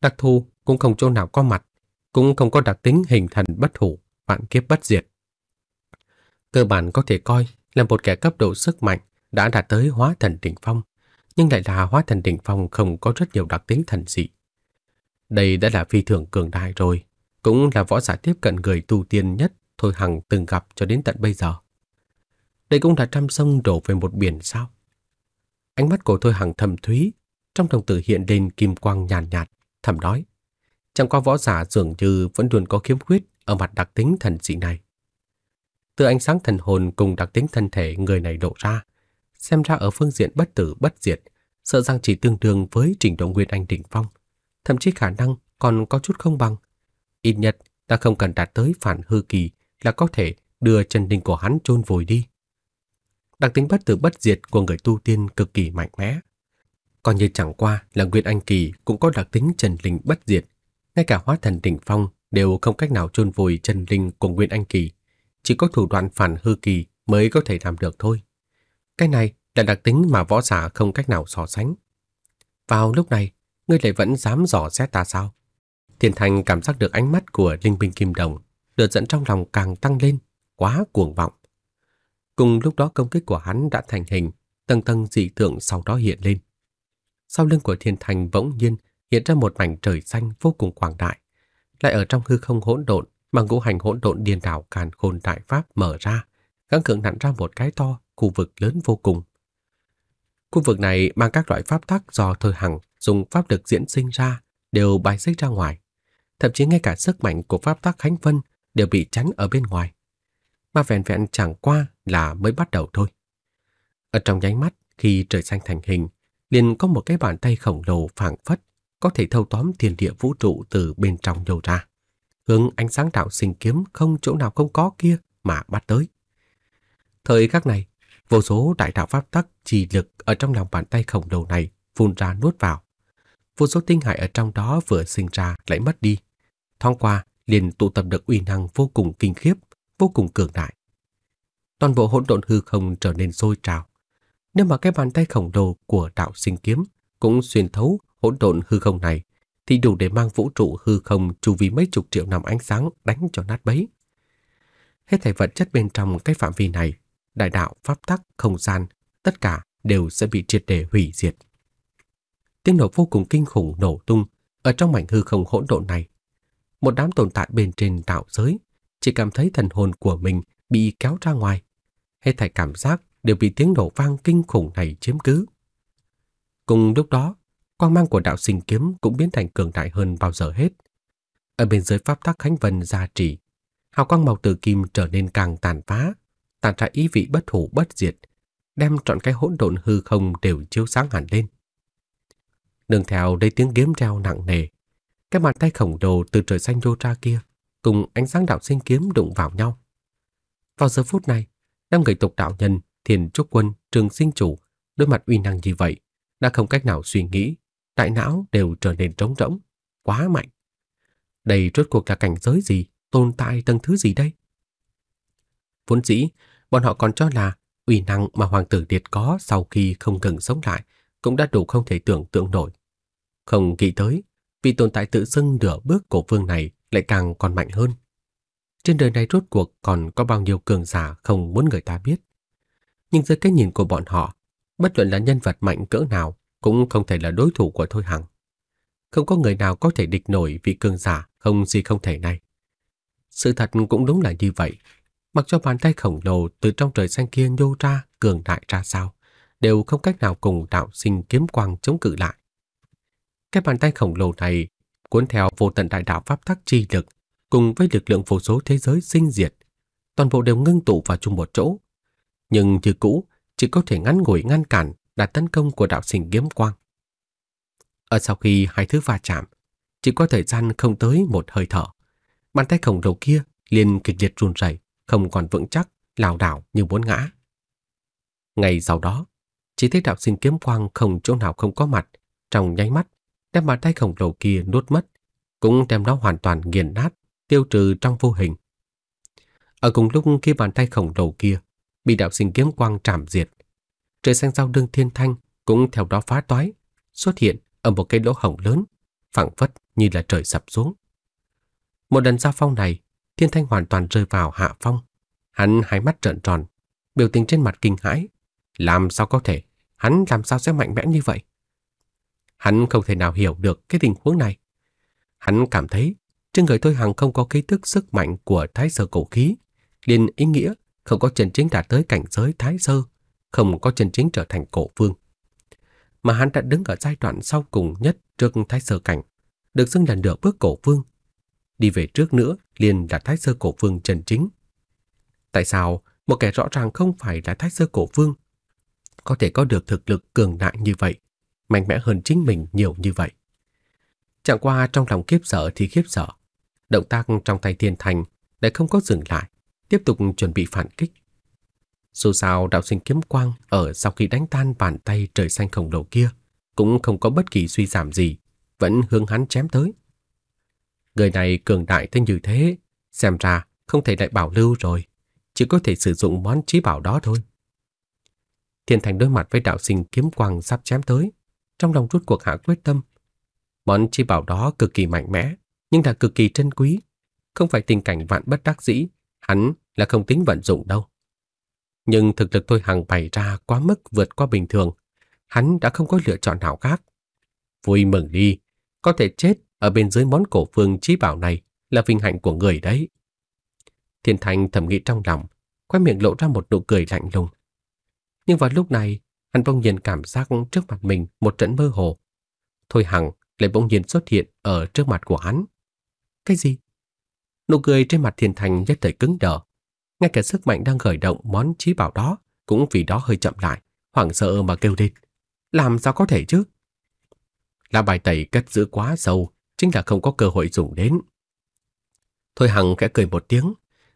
đặc thù cũng không chỗ nào có mặt, cũng không có đặc tính hình thần bất hủ, vạn kiếp bất diệt. Cơ bản có thể coi là một kẻ cấp độ sức mạnh đã đạt tới hóa thần đỉnh phong, nhưng lại là hóa thần đỉnh phong không có rất nhiều đặc tính thần dị. Đây đã là phi thường cường đại rồi, cũng là võ giả tiếp cận người tu tiên nhất Thôi Hằng từng gặp cho đến tận bây giờ. Đây cũng là trăm sông đổ về một biển sao. Ánh mắt của Thôi Hằng thầm thúy, trong đồng tử hiện lên kim quang nhàn nhạt, nhạt, thầm nói. Chẳng qua võ giả dường như vẫn luôn có khiếm khuyết ở mặt đặc tính thần dị này. Từ ánh sáng thần hồn cùng đặc tính thân thể người này lộ ra, xem ra ở phương diện bất tử bất diệt, sợ rằng chỉ tương đương với trình độ Nguyên Anh đỉnh phong, thậm chí khả năng còn có chút không bằng. Ít nhất ta không cần đạt tới phản hư kỳ là có thể đưa chân đình của hắn chôn vùi đi. Đặc tính bất tử bất diệt của người tu tiên cực kỳ mạnh mẽ, còn như chẳng qua là Nguyên Anh Kỳ cũng có đặc tính trần linh bất diệt. Ngay cả hóa thần đỉnh phong đều không cách nào chôn vùi trần linh của Nguyên Anh Kỳ. Chỉ có thủ đoạn phản hư kỳ mới có thể làm được thôi. Cái này là đặc tính mà võ giả không cách nào so sánh. Vào lúc này, ngươi lại vẫn dám dò xét ta sao? Thiên Thành cảm giác được ánh mắt của Linh Binh Kim Đồng, lửa giận trong lòng càng tăng lên, quá cuồng vọng. Cùng lúc đó công kích của hắn đã thành hình, tầng tầng dị tượng sau đó hiện lên sau lưng của thiên thành bỗng nhiên hiện ra một mảnh trời xanh vô cùng quảng đại. Lại ở trong hư không hỗn độn mà ngũ hành hỗn độn điên đảo càn khôn đại pháp mở ra, gắng cưỡng nặn ra một cái to, khu vực lớn vô cùng. Khu vực này mang các loại pháp tắc do thời hằng dùng pháp lực diễn sinh ra đều bài xích ra ngoài. Thậm chí ngay cả sức mạnh của pháp tắc Khánh Vân đều bị chắn ở bên ngoài. Mà vẹn vẹn chẳng qua là mới bắt đầu thôi. Ở trong nhánh mắt khi trời xanh thành hình, liền có một cái bàn tay khổng lồ phảng phất có thể thâu tóm thiên địa vũ trụ từ bên trong nhô ra, hướng ánh sáng đạo sinh kiếm không chỗ nào không có kia mà bắt tới. Thời khắc này, vô số đại đạo pháp tắc trì lực ở trong lòng bàn tay khổng lồ này phun ra nuốt vào. Vô số tinh hải ở trong đó vừa sinh ra lại mất đi. Thoáng qua, liền tụ tập được uy năng vô cùng kinh khiếp, vô cùng cường đại. Toàn bộ hỗn độn hư không trở nên sôi trào, nếu mà cái bàn tay khổng lồ của đạo sinh kiếm cũng xuyên thấu hỗn độn hư không này, thì đủ để mang vũ trụ hư không chu vi mấy chục triệu năm ánh sáng đánh cho nát bấy. Hết thảy vật chất bên trong cái phạm vi này, đại đạo, pháp tắc, không gian, tất cả đều sẽ bị triệt để hủy diệt. Tiếng nổ vô cùng kinh khủng nổ tung ở trong mảnh hư không hỗn độn này. Một đám tồn tại bên trên đạo giới chỉ cảm thấy thần hồn của mình bị kéo ra ngoài. Hết thảy cảm giác đều bị tiếng nổ vang kinh khủng này chiếm cứ. Cùng lúc đó, quang mang của đạo sinh kiếm cũng biến thành cường đại hơn bao giờ hết. Ở bên dưới pháp tắc Khánh Vân gia trì, hào quang màu tử kim trở nên càng tàn phá, tàn ra ý vị bất hủ bất diệt, đem trọn cái hỗn độn hư không đều chiếu sáng hẳn lên. đường theo đây tiếng kiếm treo nặng nề, cái bàn tay khổng lồ từ trời xanh rô ra kia cùng ánh sáng đạo sinh kiếm đụng vào nhau. Vào giờ phút này, năm người tục đạo nhân Thiền Trúc Quân, Trường Sinh Chủ đối mặt uy năng như vậy, đã không cách nào suy nghĩ, đại não đều trở nên trống rỗng, quá mạnh. Đây rốt cuộc là cảnh giới gì, tồn tại tầng thứ gì đây? Vốn dĩ, bọn họ còn cho là uy năng mà hoàng tử Điệt có sau khi không ngừng sống lại cũng đã đủ không thể tưởng tượng nổi. Không nghĩ tới, vì tồn tại tự xưng nửa bước cổ vương này lại càng còn mạnh hơn. Trên đời này rốt cuộc còn có bao nhiêu cường giả không muốn người ta biết nhưng dưới cái nhìn của bọn họ, bất luận là nhân vật mạnh cỡ nào cũng không thể là đối thủ của Thôi Hằng. Không có người nào có thể địch nổi vị cường giả không gì không thể này. Sự thật cũng đúng là như vậy, mặc cho bàn tay khổng lồ từ trong trời xanh kia nhô ra cường đại ra sao, đều không cách nào cùng đạo sinh kiếm quang chống cự lại. Cái bàn tay khổng lồ này cuốn theo vô tận đại đạo pháp tắc chi lực cùng với lực lượng vô số thế giới sinh diệt, toàn bộ đều ngưng tụ vào chung một chỗ, nhưng như cũ chỉ có thể ngắn ngủi ngăn cản đà tấn công của đạo sinh kiếm quang. Ở sau khi hai thứ va chạm, chỉ có thời gian không tới một hơi thở, bàn tay khổng lồ kia liền kịch liệt run rẩy, không còn vững chắc, lảo đảo như muốn ngã. Ngày sau đó, chỉ thấy đạo sinh kiếm quang không chỗ nào không có mặt, trong nháy mắt, đem bàn tay khổng lồ kia nuốt mất, cũng đem nó hoàn toàn nghiền nát, tiêu trừ trong vô hình. Ở cùng lúc khi bàn tay khổng lồ kia bị đạo sinh kiếm quang trảm diệt. Trời xanh giao đương thiên thanh cũng theo đó phá toái, xuất hiện ở một cái lỗ hổng lớn, phẳng phất như là trời sập xuống. Một lần giao phong này, thiên thanh hoàn toàn rơi vào hạ phong. Hắn hai mắt trợn tròn, biểu tình trên mặt kinh hãi. Làm sao có thể, hắn làm sao sẽ mạnh mẽ như vậy? Hắn không thể nào hiểu được cái tình huống này. Hắn cảm thấy trên người tôi hằng không có ký tức sức mạnh của thái sở cổ khí, liền ý nghĩa không có chân chính đạt tới cảnh giới thái sơ, không có chân chính trở thành cổ vương. Mà hắn đã đứng ở giai đoạn sau cùng nhất trước thái sơ cảnh, được xưng là nửa bước cổ vương. Đi về trước nữa liền là thái sơ cổ vương chân chính. Tại sao một kẻ rõ ràng không phải là thái sơ cổ vương có thể có được thực lực cường đại như vậy, mạnh mẽ hơn chính mình nhiều như vậy? Chẳng qua trong lòng kiếp sợ thì kiếp sợ, động tác trong tay thiên thành lại không có dừng lại, tiếp tục chuẩn bị phản kích. Dù sao đạo sinh kiếm quang ở sau khi đánh tan bàn tay trời xanh khổng lồ kia cũng không có bất kỳ suy giảm gì, vẫn hướng hắn chém tới. Người này cường đại tới như thế, xem ra không thể đại bảo lưu rồi, chỉ có thể sử dụng món trí bảo đó thôi. Thiên Thành đối mặt với đạo sinh kiếm quang sắp chém tới, trong lòng rút cuộc hạ quyết tâm. Món chi bảo đó cực kỳ mạnh mẽ, nhưng là cực kỳ trân quý, không phải tình cảnh vạn bất đắc dĩ, hắn là không tính vận dụng đâu. Nhưng thực lực tôi hằng bày ra quá mức vượt qua bình thường, hắn đã không có lựa chọn nào khác. Vui mừng đi, có thể chết ở bên dưới món cổ phương trí bảo này là vinh hạnh của người đấy. Thiên Thành thầm nghĩ trong lòng, quay miệng lộ ra một nụ cười lạnh lùng. Nhưng vào lúc này, hắn bỗng nhiên cảm giác trước mặt mình một trận mơ hồ. Thôi Hằng lại bỗng nhiên xuất hiện ở trước mặt của hắn. Cái gì? Nụ cười trên mặt Thiên Thành nhất thời cứng đờ ngay cả sức mạnh đang khởi động món trí bảo đó cũng vì đó hơi chậm lại, hoảng sợ mà kêu lên. Làm sao có thể chứ? Lá bài tẩy cất giữ quá sâu, chính là không có cơ hội dùng đến. Thôi Hằng khẽ cười một tiếng,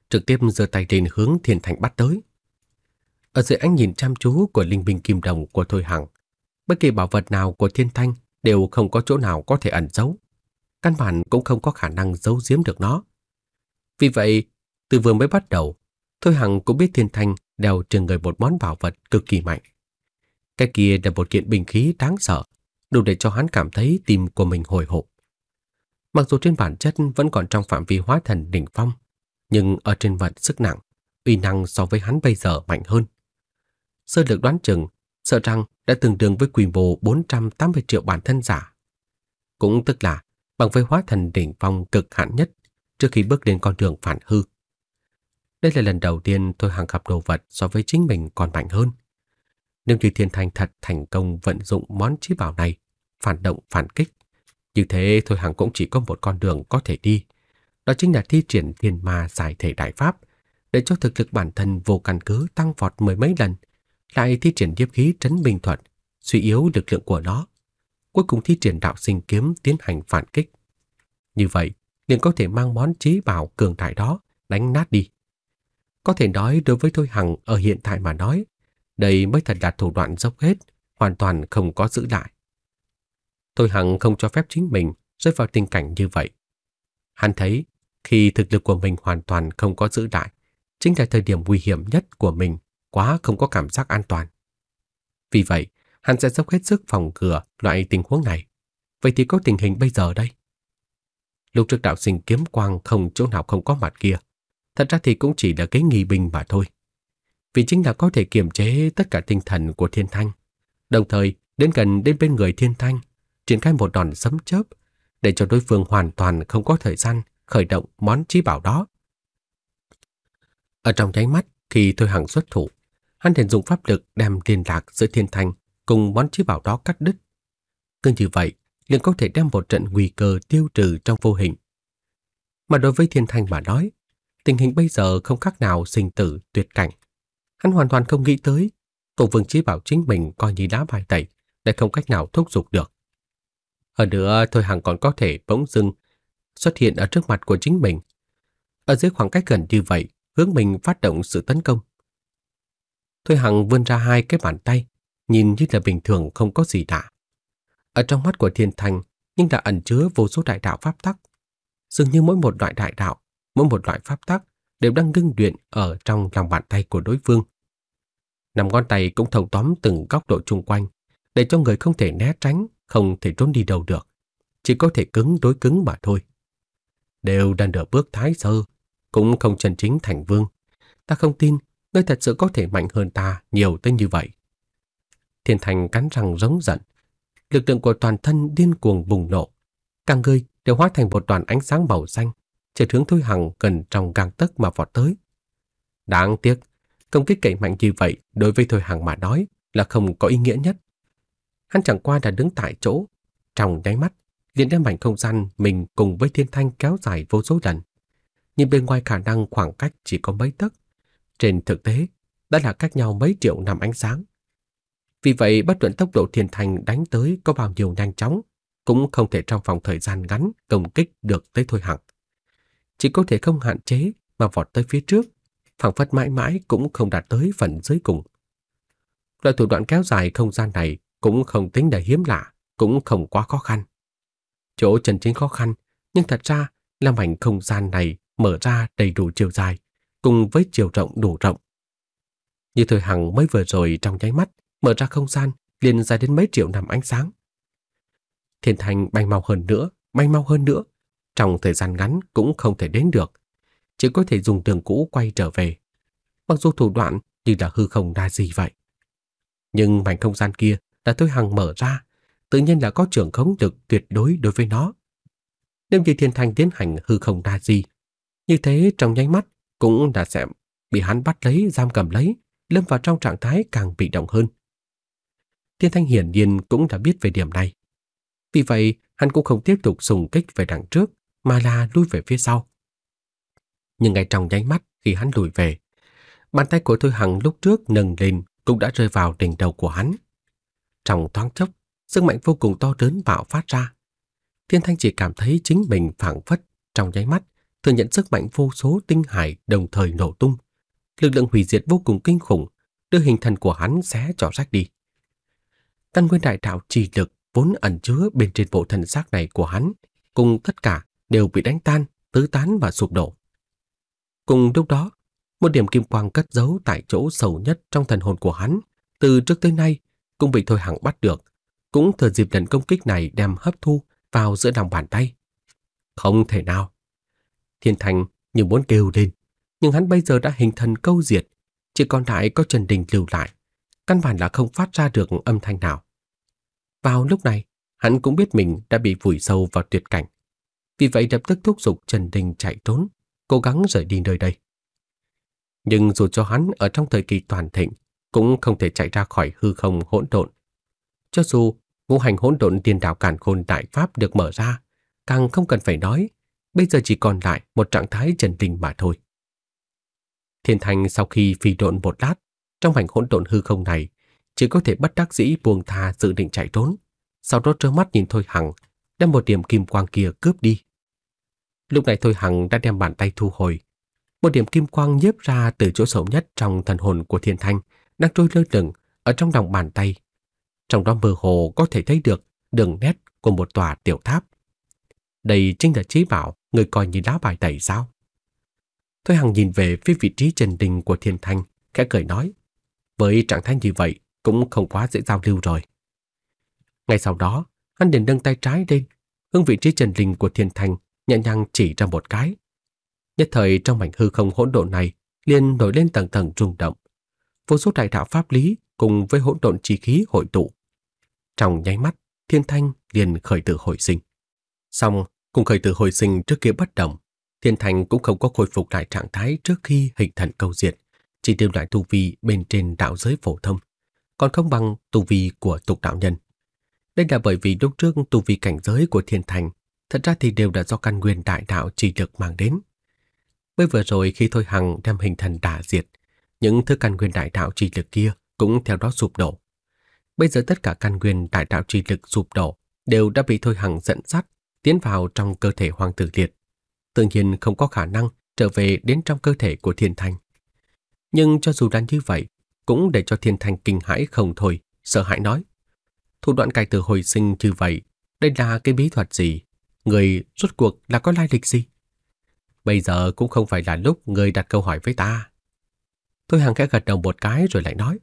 trực tiếp giơ tay lên hướng Thiên Thành bắt tới. Ở dưới ánh nhìn chăm chú của linh binh kim đồng của Thôi Hằng, bất kỳ bảo vật nào của Thiên Thanh đều không có chỗ nào có thể ẩn giấu. Căn bản cũng không có khả năng giấu giếm được nó. Vì vậy, từ vừa mới bắt đầu, Thôi Hằng cũng biết Thiên Thanh đeo trên người một món bảo vật cực kỳ mạnh. Cái kia là một kiện bình khí đáng sợ, đủ để cho hắn cảm thấy tim của mình hồi hộp. Mặc dù trên bản chất vẫn còn trong phạm vi hóa thần đỉnh phong, nhưng ở trên vận sức nặng, uy năng so với hắn bây giờ mạnh hơn. Sơ lược đoán chừng, sợ rằng đã tương đương với quy mô 480 triệu bản thân giả. Cũng tức là bằng với hóa thần đỉnh phong cực hạn nhất trước khi bước đến con đường phản hư. Đây là lần đầu tiên tôi hàng gặp đồ vật so với chính mình còn mạnh hơn. Nếu như Thiên Thanh thật thành công vận dụng món trí bảo này, phản động phản kích, như thế thôi hàng cũng chỉ có một con đường có thể đi, đó chính là thi triển thiên ma giải thể đại pháp, để cho thực lực bản thân vô căn cứ tăng vọt mười mấy lần, lại thi triển điệp khí trấn bình thuật, suy yếu lực lượng của nó, cuối cùng thi triển đạo sinh kiếm tiến hành phản kích. Như vậy, liền có thể mang món trí bảo cường đại đó đánh nát đi. Có thể nói đối với tôi Hằng ở hiện tại mà nói, đây mới thật là thủ đoạn dốc hết, hoàn toàn không có giữ lại. Tôi Hằng không cho phép chính mình rơi vào tình cảnh như vậy. Hắn thấy khi thực lực của mình hoàn toàn không có giữ lại, chính là thời điểm nguy hiểm nhất của mình, quá không có cảm giác an toàn. Vì vậy, hắn sẽ dốc hết sức phòng cửa loại tình huống này. Vậy thì có tình hình bây giờ đây? lục trực đạo sinh kiếm quang không chỗ nào không có mặt kia, Thật ra thì cũng chỉ là cái nghi binh mà thôi. Vì chính là có thể kiềm chế tất cả tinh thần của thiên thanh. Đồng thời, đến gần đến bên người thiên thanh, triển khai một đòn sấm chớp để cho đối phương hoàn toàn không có thời gian khởi động món trí bảo đó. Ở trong nháy mắt khi Thôi Hằng xuất thủ, hắn liền dùng pháp lực đem liên lạc giữa thiên thanh cùng món trí bảo đó cắt đứt. Cứ như vậy, liền có thể đem một trận nguy cơ tiêu trừ trong vô hình. Mà đối với thiên thanh mà nói, tình hình bây giờ không khác nào sinh tử tuyệt cảnh. Hắn hoàn toàn không nghĩ tới, cổ vương chỉ bảo chính mình coi như đá bài tẩy, lại không cách nào thúc giục được. Hơn nữa, Thôi Hằng còn có thể bỗng dưng xuất hiện ở trước mặt của chính mình. Ở dưới khoảng cách gần như vậy, hướng mình phát động sự tấn công. Thôi Hằng vươn ra hai cái bàn tay, nhìn như là bình thường không có gì lạ. Ở trong mắt của Thiên Thành, nhưng đã ẩn chứa vô số đại đạo pháp tắc. Dường như mỗi một loại đại đạo mỗi một loại pháp tắc đều đang ngưng luyện ở trong lòng bàn tay của đối phương. Nằm ngón tay cũng thâu tóm từng góc độ chung quanh, để cho người không thể né tránh, không thể trốn đi đâu được, chỉ có thể cứng đối cứng mà thôi. Đều đang nửa bước thái sơ, cũng không chân chính thành vương. Ta không tin, ngươi thật sự có thể mạnh hơn ta nhiều tới như vậy. Thiên Thành cắn răng rống giận, lực lượng của toàn thân điên cuồng bùng nổ, càng người đều hóa thành một đoàn ánh sáng màu xanh, chợt hướng Thôi Hằng gần trong gang tấc mà vọt tới. Đáng tiếc, công kích cậy mạnh như vậy đối với Thôi Hằng mà nói là không có ý nghĩa nhất. Hắn chẳng qua đã đứng tại chỗ, trong nháy mắt, liền đem mảnh không gian mình cùng với thiên thanh kéo dài vô số lần. Nhìn bên ngoài khả năng khoảng cách chỉ có mấy tấc, trên thực tế đã là cách nhau mấy triệu năm ánh sáng. Vì vậy bất luận tốc độ thiên thanh đánh tới có bao nhiêu nhanh chóng, cũng không thể trong vòng thời gian ngắn công kích được tới Thôi Hằng chỉ có thể không hạn chế mà vọt tới phía trước, phảng phất mãi mãi cũng không đạt tới phần dưới cùng. Loại thủ đoạn kéo dài không gian này cũng không tính là hiếm lạ, cũng không quá khó khăn. Chỗ chân chính khó khăn, nhưng thật ra là mảnh không gian này mở ra đầy đủ chiều dài, cùng với chiều rộng đủ rộng. Như thời hằng mới vừa rồi trong nháy mắt, mở ra không gian liền dài đến mấy triệu năm ánh sáng. Thiên thành bay mau hơn nữa, bay mau hơn nữa, trong thời gian ngắn cũng không thể đến được, chỉ có thể dùng đường cũ quay trở về. Mặc dù thủ đoạn như là hư không đa gì vậy. Nhưng mảnh không gian kia đã tôi hằng mở ra, tự nhiên là có trưởng khống lực tuyệt đối đối với nó. Nếu như thiên thanh tiến hành hư không đa gì, như thế trong nháy mắt cũng đã sẽ bị hắn bắt lấy giam cầm lấy, lâm vào trong trạng thái càng bị động hơn. Thiên Thanh hiển nhiên cũng đã biết về điểm này. Vì vậy, hắn cũng không tiếp tục dùng kích về đằng trước, mà là lùi về phía sau. Nhưng ngay trong nháy mắt khi hắn lùi về, bàn tay của Thôi Hằng lúc trước nâng lên cũng đã rơi vào đỉnh đầu của hắn. Trong thoáng chốc, sức mạnh vô cùng to lớn bạo phát ra. Thiên Thanh chỉ cảm thấy chính mình phảng phất trong nháy mắt thừa nhận sức mạnh vô số tinh hải đồng thời nổ tung. Lực lượng hủy diệt vô cùng kinh khủng, đưa hình thần của hắn xé trỏ rách đi. Tân Nguyên Đại Đạo trì lực vốn ẩn chứa bên trên bộ thần xác này của hắn, cùng tất cả đều bị đánh tan, tứ tán và sụp đổ. Cùng lúc đó, một điểm kim quang cất giấu tại chỗ sâu nhất trong thần hồn của hắn, từ trước tới nay cũng bị Thôi Hằng bắt được, cũng thừa dịp lần công kích này đem hấp thu vào giữa lòng bàn tay. Không thể nào. Thiên Thành như muốn kêu lên, nhưng hắn bây giờ đã hình thần câu diệt, chỉ còn lại có Trần Đình lưu lại, căn bản là không phát ra được âm thanh nào. Vào lúc này, hắn cũng biết mình đã bị vùi sâu vào tuyệt cảnh vì vậy lập tức thúc giục Trần Đình chạy trốn, cố gắng rời đi nơi đây. Nhưng dù cho hắn ở trong thời kỳ toàn thịnh, cũng không thể chạy ra khỏi hư không hỗn độn. Cho dù ngũ hành hỗn độn tiền đạo cản khôn đại pháp được mở ra, càng không cần phải nói, bây giờ chỉ còn lại một trạng thái trần tình mà thôi. Thiên Thanh sau khi phi độn một lát, trong hành hỗn độn hư không này, chỉ có thể bất đắc dĩ buông tha dự định chạy trốn, sau đó trơ mắt nhìn Thôi Hằng đem một điểm kim quang kia cướp đi. Lúc này Thôi Hằng đã đem bàn tay thu hồi. Một điểm kim quang nhiếp ra từ chỗ sâu nhất trong thần hồn của Thiên Thanh, đang trôi lơ lửng ở trong lòng bàn tay. Trong đó mơ hồ có thể thấy được đường nét của một tòa tiểu tháp. Đây chính là trí bảo người coi như đá bài tẩy sao? Thôi Hằng nhìn về phía vị trí trần đình của Thiên Thanh, khẽ cười nói. Với trạng thái như vậy cũng không quá dễ giao lưu rồi. Ngay sau đó, anh liền nâng tay trái lên, hướng vị trí trần đình của Thiên Thanh nhẹ nhàng chỉ ra một cái. Nhất thời trong mảnh hư không hỗn độn này liền nổi lên tầng tầng rung động. Vô số đại đạo pháp lý cùng với hỗn độn chi khí hội tụ. Trong nháy mắt, thiên thanh liền khởi tử hồi sinh. Xong, cùng khởi tử hồi sinh trước kia bất động thiên thanh cũng không có khôi phục lại trạng thái trước khi hình thần câu diệt, chỉ tiêu lại tu vi bên trên đạo giới phổ thông, còn không bằng tu vi của tục đạo nhân. Đây là bởi vì lúc trước tu vi cảnh giới của thiên thành thật ra thì đều là do căn nguyên đại đạo chỉ lực mang đến. Mới vừa rồi khi Thôi Hằng đem hình thần đả diệt, những thứ căn nguyên đại đạo chỉ lực kia cũng theo đó sụp đổ. Bây giờ tất cả căn nguyên đại đạo chỉ lực sụp đổ đều đã bị Thôi Hằng dẫn dắt tiến vào trong cơ thể Hoàng tử liệt. Tự nhiên không có khả năng trở về đến trong cơ thể của Thiên Thanh. Nhưng cho dù đang như vậy, cũng để cho Thiên Thanh kinh hãi không thôi, sợ hãi nói. Thủ đoạn cải tử hồi sinh như vậy, đây là cái bí thuật gì người rốt cuộc là có lai lịch gì? Bây giờ cũng không phải là lúc người đặt câu hỏi với ta. Tôi hằng khẽ gật đầu một cái rồi lại nói.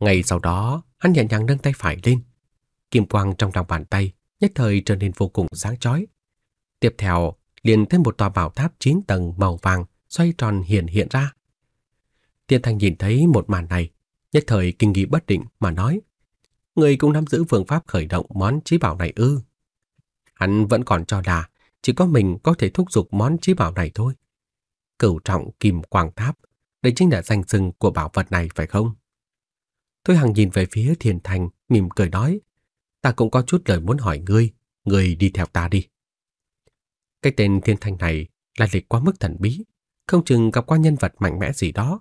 Ngày sau đó, hắn nhẹ nhàng nâng tay phải lên. Kim quang trong lòng bàn tay nhất thời trở nên vô cùng sáng chói. Tiếp theo, liền thêm một tòa bảo tháp 9 tầng màu vàng xoay tròn hiện hiện ra. Tiên Thanh nhìn thấy một màn này, nhất thời kinh nghi bất định mà nói. Người cũng nắm giữ phương pháp khởi động món trí bảo này ư. Hắn vẫn còn cho là chỉ có mình có thể thúc giục món trí bảo này thôi. Cửu trọng kim quang tháp, đây chính là danh sừng của bảo vật này phải không? Thôi Hằng nhìn về phía Thiền Thành, mỉm cười nói, ta cũng có chút lời muốn hỏi ngươi, ngươi đi theo ta đi. Cái tên Thiên Thanh này là lịch quá mức thần bí, không chừng gặp qua nhân vật mạnh mẽ gì đó.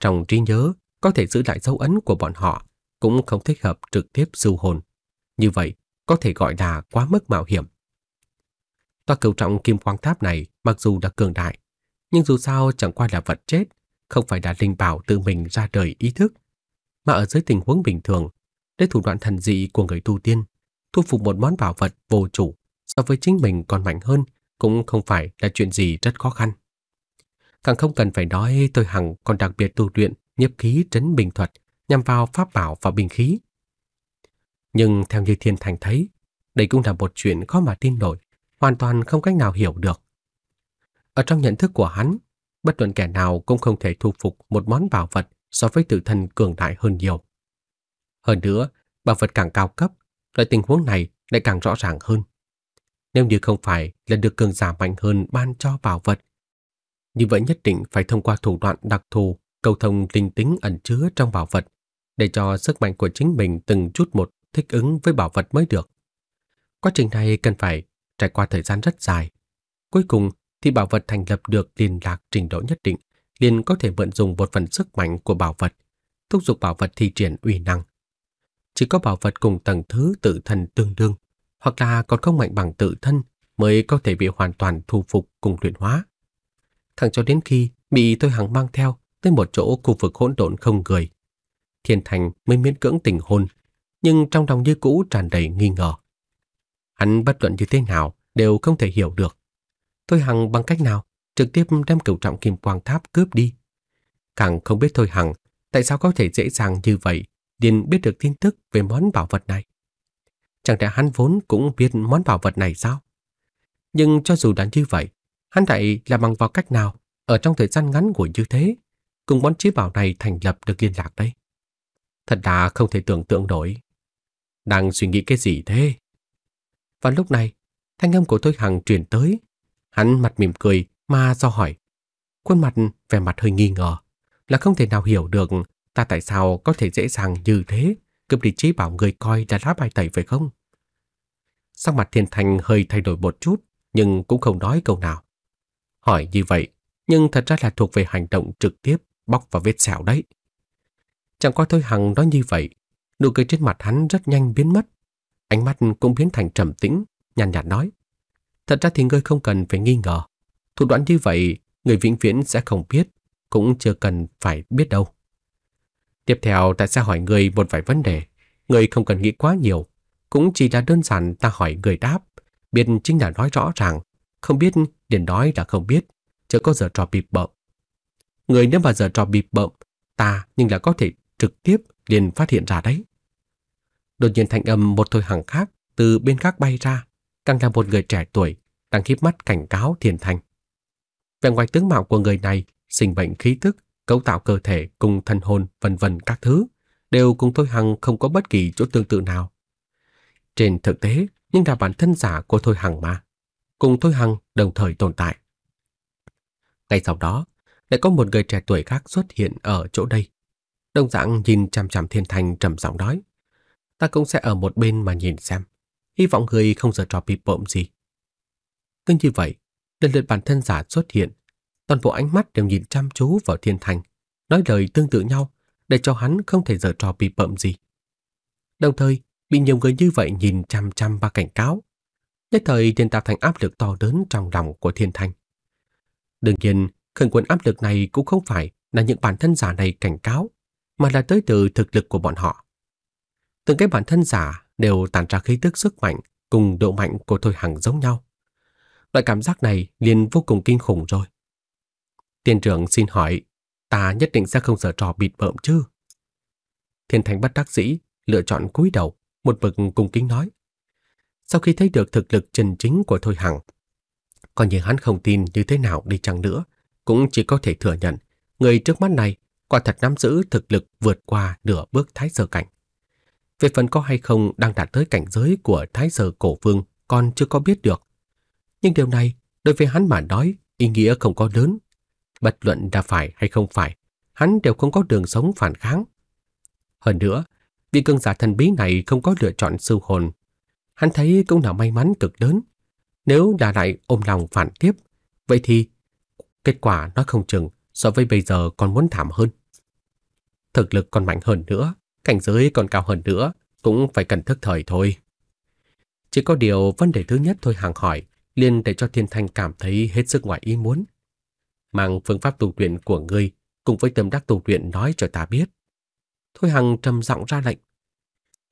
Trong trí nhớ, có thể giữ lại dấu ấn của bọn họ, cũng không thích hợp trực tiếp du hồn. Như vậy, có thể gọi là quá mức mạo hiểm. Toa cửu trọng kim quang tháp này mặc dù đã cường đại, nhưng dù sao chẳng qua là vật chết, không phải là linh bảo tự mình ra đời ý thức. Mà ở dưới tình huống bình thường, đây thủ đoạn thần dị của người tu tiên, thu phục một món bảo vật vô chủ so với chính mình còn mạnh hơn cũng không phải là chuyện gì rất khó khăn. Càng không cần phải nói tôi hằng còn đặc biệt tu luyện nhiếp khí trấn bình thuật nhằm vào pháp bảo và bình khí. Nhưng theo như Thiên Thành thấy, đây cũng là một chuyện khó mà tin nổi hoàn toàn không cách nào hiểu được. Ở trong nhận thức của hắn, bất luận kẻ nào cũng không thể thu phục một món bảo vật so với tự thân cường đại hơn nhiều. Hơn nữa, bảo vật càng cao cấp, loại tình huống này lại càng rõ ràng hơn. Nếu như không phải là được cường giả mạnh hơn ban cho bảo vật, như vậy nhất định phải thông qua thủ đoạn đặc thù cầu thông linh tính ẩn chứa trong bảo vật để cho sức mạnh của chính mình từng chút một thích ứng với bảo vật mới được. Quá trình này cần phải Trải qua thời gian rất dài, cuối cùng thì bảo vật thành lập được liên lạc trình độ nhất định, liền có thể mượn dùng một phần sức mạnh của bảo vật, thúc giục bảo vật thi triển uy năng. Chỉ có bảo vật cùng tầng thứ tự thân tương đương, hoặc là còn không mạnh bằng tự thân mới có thể bị hoàn toàn thu phục cùng luyện hóa. Thẳng cho đến khi bị tôi hằng mang theo tới một chỗ khu vực hỗn độn không người, Thiên Thành mới miễn cưỡng tình hôn, nhưng trong lòng như cũ tràn đầy nghi ngờ. Hắn bất luận như thế nào đều không thể hiểu được. Thôi Hằng bằng cách nào trực tiếp đem cửu trọng kim quang tháp cướp đi. Càng không biết Thôi Hằng tại sao có thể dễ dàng như vậy liền biết được tin tức về món bảo vật này. Chẳng lẽ hắn vốn cũng biết món bảo vật này sao? Nhưng cho dù đã như vậy, hắn lại là bằng vào cách nào ở trong thời gian ngắn của như thế cùng món trí bảo này thành lập được liên lạc đây? Thật là không thể tưởng tượng nổi. Đang suy nghĩ cái gì thế? Và lúc này, thanh âm của Thôi Hằng truyền tới. Hắn mặt mỉm cười mà do hỏi. Khuôn mặt vẻ mặt hơi nghi ngờ, là không thể nào hiểu được ta tại sao có thể dễ dàng như thế, cướp đi chỉ bảo người coi là lá bài tẩy phải không? Sắc mặt thiên thanh hơi thay đổi một chút, nhưng cũng không nói câu nào. Hỏi như vậy, nhưng thật ra là thuộc về hành động trực tiếp bóc và vết sẹo đấy. Chẳng có thôi Hằng nói như vậy, nụ cười trên mặt hắn rất nhanh biến mất, Ánh mắt cũng biến thành trầm tĩnh, nhàn nhạt, nói. Thật ra thì ngươi không cần phải nghi ngờ. Thủ đoạn như vậy, người vĩnh viễn sẽ không biết, cũng chưa cần phải biết đâu. Tiếp theo ta sẽ hỏi người một vài vấn đề. Người không cần nghĩ quá nhiều, cũng chỉ là đơn giản ta hỏi người đáp. Biết chính là nói rõ ràng, không biết liền nói là không biết, chưa có giờ trò bịp bợm. Người nếu mà giờ trò bịp bợm, ta nhưng là có thể trực tiếp liền phát hiện ra đấy. Đột nhiên thanh âm một thôi hằng khác từ bên khác bay ra, càng là một người trẻ tuổi đang khíp mắt cảnh cáo Thiền Thành. Vẻ ngoài tướng mạo của người này, sinh bệnh khí tức, cấu tạo cơ thể cùng thân hồn vân vân các thứ, đều cùng Thôi Hằng không có bất kỳ chỗ tương tự nào. Trên thực tế, nhưng là bản thân giả của Thôi Hằng mà, cùng Thôi Hằng đồng thời tồn tại. Ngay sau đó, lại có một người trẻ tuổi khác xuất hiện ở chỗ đây. Đông dạng nhìn chằm chằm Thiên Thành trầm giọng nói ta cũng sẽ ở một bên mà nhìn xem. Hy vọng người không giở trò bị bộm gì. Cứ như vậy, lần lượt bản thân giả xuất hiện. Toàn bộ ánh mắt đều nhìn chăm chú vào thiên thành, nói lời tương tự nhau để cho hắn không thể giở trò bị bậm gì. Đồng thời, bị nhiều người như vậy nhìn chăm chăm và cảnh cáo. Nhất thời liền tạo thành áp lực to lớn trong lòng của thiên thành. Đương nhiên, khẩn quân áp lực này cũng không phải là những bản thân giả này cảnh cáo, mà là tới từ thực lực của bọn họ. Từng cái bản thân giả đều tản ra khí tức sức mạnh cùng độ mạnh của Thôi Hằng giống nhau. Loại cảm giác này liền vô cùng kinh khủng rồi. Tiên trưởng xin hỏi, ta nhất định sẽ không sợ trò bịt bợm chứ? Thiên Thánh bắt đắc sĩ lựa chọn cúi đầu, một vực cùng kính nói. Sau khi thấy được thực lực chân chính của Thôi Hằng, còn như hắn không tin như thế nào đi chăng nữa, cũng chỉ có thể thừa nhận người trước mắt này quả thật nắm giữ thực lực vượt qua nửa bước thái sơ cảnh. Về phần có hay không đang đạt tới cảnh giới của thái sơ cổ vương còn chưa có biết được. Nhưng điều này, đối với hắn mà nói, ý nghĩa không có lớn. bất luận đã phải hay không phải, hắn đều không có đường sống phản kháng. Hơn nữa, vị cường giả thần bí này không có lựa chọn sưu hồn. Hắn thấy cũng là may mắn cực lớn. Nếu đã lại ôm lòng phản tiếp, vậy thì kết quả nó không chừng so với bây giờ còn muốn thảm hơn. Thực lực còn mạnh hơn nữa, cảnh giới còn cao hơn nữa, cũng phải cần thức thời thôi. Chỉ có điều vấn đề thứ nhất thôi hàng hỏi, liền để cho Thiên Thanh cảm thấy hết sức ngoài ý muốn. Mang phương pháp tu luyện của ngươi cùng với tâm đắc tu luyện nói cho ta biết. Thôi Hằng trầm giọng ra lệnh.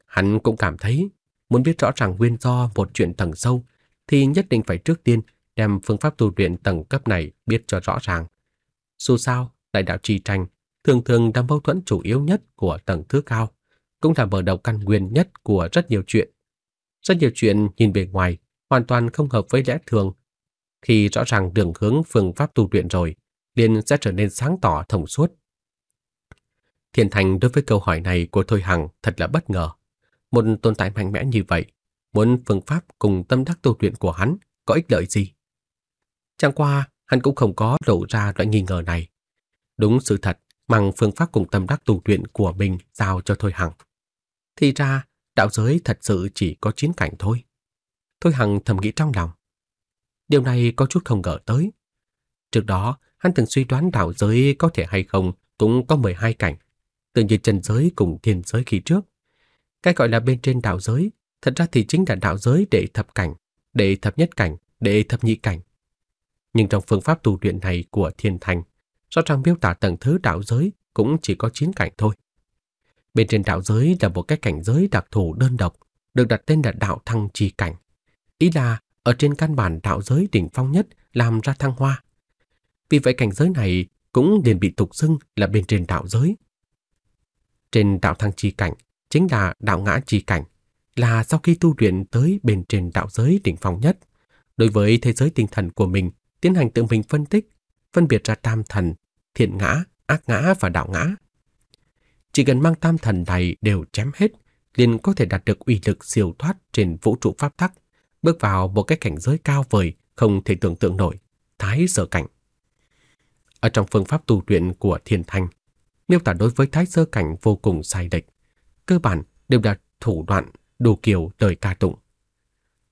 Hắn cũng cảm thấy muốn biết rõ ràng nguyên do một chuyện tầng sâu thì nhất định phải trước tiên đem phương pháp tu luyện tầng cấp này biết cho rõ ràng. Dù sao, đại đạo trì tranh thường thường là mâu thuẫn chủ yếu nhất của tầng thứ cao, cũng là mở đầu căn nguyên nhất của rất nhiều chuyện. Rất nhiều chuyện nhìn bề ngoài hoàn toàn không hợp với lẽ thường. Khi rõ ràng đường hướng phương pháp tu luyện rồi, liền sẽ trở nên sáng tỏ thông suốt. thiên Thành đối với câu hỏi này của Thôi Hằng thật là bất ngờ. Một tồn tại mạnh mẽ như vậy, muốn phương pháp cùng tâm đắc tu luyện của hắn có ích lợi gì? Chẳng qua, hắn cũng không có lộ ra loại nghi ngờ này. Đúng sự thật bằng phương pháp cùng tâm đắc tu luyện của mình giao cho Thôi Hằng. Thì ra, đạo giới thật sự chỉ có chín cảnh thôi. Thôi Hằng thầm nghĩ trong lòng. Điều này có chút không ngờ tới. Trước đó, hắn từng suy đoán đạo giới có thể hay không cũng có 12 cảnh, tương như trần giới cùng thiên giới khi trước. Cái gọi là bên trên đạo giới, thật ra thì chính là đạo giới để thập cảnh, để thập nhất cảnh, để thập nhị cảnh. Nhưng trong phương pháp tu luyện này của thiên thành, Rõ ràng miêu tả tầng thứ đạo giới cũng chỉ có 9 cảnh thôi. Bên trên đạo giới là một cái cảnh giới đặc thù đơn độc, được đặt tên là đạo thăng trì cảnh. Ý là ở trên căn bản đạo giới đỉnh phong nhất làm ra thăng hoa. Vì vậy cảnh giới này cũng liền bị tục xưng là bên trên đạo giới. Trên đạo thăng trì cảnh chính là đạo ngã trì cảnh, là sau khi tu luyện tới bên trên đạo giới đỉnh phong nhất, đối với thế giới tinh thần của mình tiến hành tự mình phân tích, phân biệt ra tam thần, thiện ngã, ác ngã và đạo ngã. Chỉ cần mang tam thần này đều chém hết, liền có thể đạt được uy lực siêu thoát trên vũ trụ pháp tắc, bước vào một cái cảnh giới cao vời không thể tưởng tượng nổi, thái sơ cảnh. Ở trong phương pháp tu luyện của thiền Thanh, miêu tả đối với thái sơ cảnh vô cùng sai lệch, cơ bản đều là thủ đoạn đủ kiểu đời ca tụng.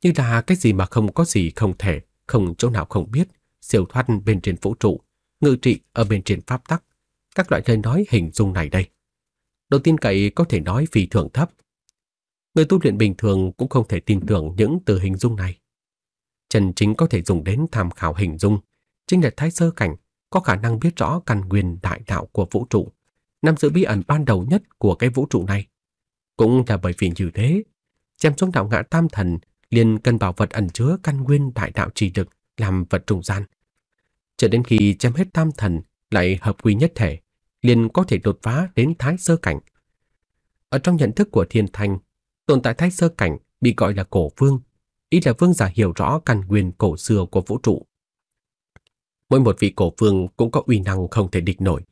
Như là cái gì mà không có gì không thể, không chỗ nào không biết, siêu thoát bên trên vũ trụ, ngự trị ở bên trên pháp tắc, các loại lời nói hình dung này đây. Độ tin cậy có thể nói vì thường thấp. Người tu luyện bình thường cũng không thể tin tưởng những từ hình dung này. Trần chính có thể dùng đến tham khảo hình dung, chính là thái sơ cảnh có khả năng biết rõ căn nguyên đại đạo của vũ trụ, nắm giữ bí ẩn ban đầu nhất của cái vũ trụ này. Cũng là bởi vì như thế, chém xuống đạo ngã tam thần liền cần bảo vật ẩn chứa căn nguyên đại đạo trì lực làm vật trung gian, cho đến khi chém hết tam thần lại hợp quy nhất thể, liền có thể đột phá đến thái sơ cảnh. Ở trong nhận thức của thiên thanh, tồn tại thái sơ cảnh bị gọi là cổ vương, ý là vương giả hiểu rõ căn nguyên cổ xưa của vũ trụ. Mỗi một vị cổ vương cũng có uy năng không thể địch nổi,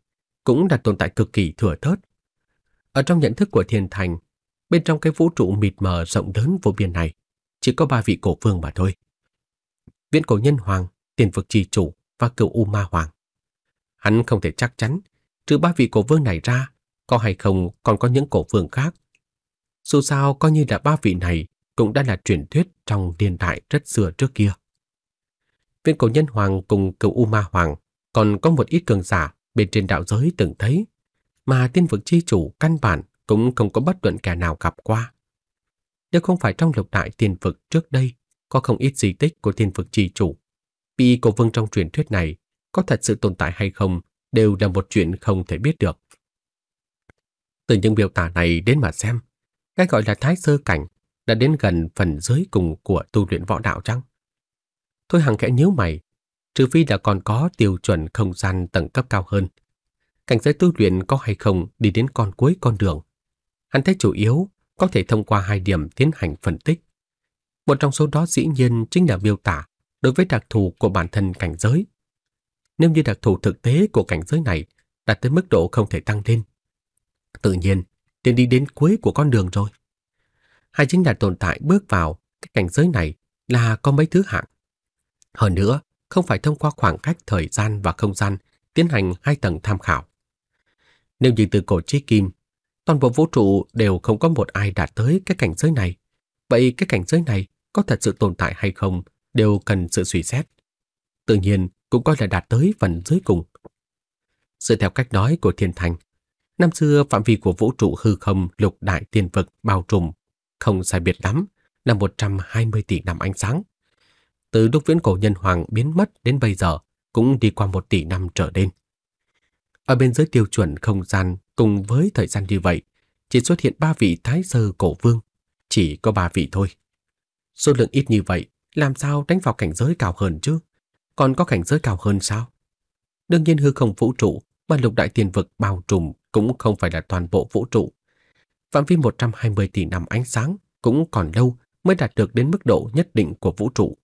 cũng là tồn tại cực kỳ thừa thớt. Ở trong nhận thức của thiên thành, bên trong cái vũ trụ mịt mờ rộng lớn vô biên này, chỉ có ba vị cổ vương mà thôi. Viễn cổ nhân hoàng, tiền vực trì chủ, và cựu U Ma Hoàng. Hắn không thể chắc chắn, trừ ba vị cổ vương này ra, có hay không còn có những cổ vương khác. Dù sao coi như là ba vị này cũng đã là truyền thuyết trong niên đại rất xưa trước kia. Viên cổ nhân hoàng cùng cựu U Ma Hoàng còn có một ít cường giả bên trên đạo giới từng thấy, mà tiên vực chi chủ căn bản cũng không có bất luận kẻ nào gặp qua. Nếu không phải trong lục đại tiên vực trước đây có không ít di tích của tiên vực chi chủ, Pi cổ vương trong truyền thuyết này có thật sự tồn tại hay không đều là một chuyện không thể biết được. Từ những biểu tả này đến mà xem, cái gọi là thái sơ cảnh đã đến gần phần dưới cùng của tu luyện võ đạo chăng? Thôi hằng khẽ nhíu mày, trừ phi đã còn có tiêu chuẩn không gian tầng cấp cao hơn. Cảnh giới tu luyện có hay không đi đến con cuối con đường. Hắn thấy chủ yếu có thể thông qua hai điểm tiến hành phân tích. Một trong số đó dĩ nhiên chính là miêu tả đối với đặc thù của bản thân cảnh giới. Nếu như đặc thù thực tế của cảnh giới này đạt tới mức độ không thể tăng lên, tự nhiên tiến đi đến cuối của con đường rồi. Hay chính là tồn tại bước vào cái cảnh giới này là có mấy thứ hạng. Hơn nữa, không phải thông qua khoảng cách thời gian và không gian tiến hành hai tầng tham khảo. Nếu như từ cổ chí kim, toàn bộ vũ trụ đều không có một ai đạt tới cái cảnh giới này, vậy cái cảnh giới này có thật sự tồn tại hay không đều cần sự suy xét. Tự nhiên cũng coi là đạt tới phần dưới cùng. Dựa theo cách nói của Thiên Thành, năm xưa phạm vi của vũ trụ hư không lục đại tiên vực bao trùm, không sai biệt lắm, là 120 tỷ năm ánh sáng. Từ lúc viễn cổ nhân hoàng biến mất đến bây giờ cũng đi qua một tỷ năm trở lên. Ở bên dưới tiêu chuẩn không gian cùng với thời gian như vậy, chỉ xuất hiện ba vị thái sơ cổ vương, chỉ có ba vị thôi. Số lượng ít như vậy làm sao tránh vào cảnh giới cao hơn chứ? Còn có cảnh giới cao hơn sao? Đương nhiên hư không vũ trụ mà lục đại tiền vực bao trùm cũng không phải là toàn bộ vũ trụ. Phạm vi 120 tỷ năm ánh sáng cũng còn lâu mới đạt được đến mức độ nhất định của vũ trụ.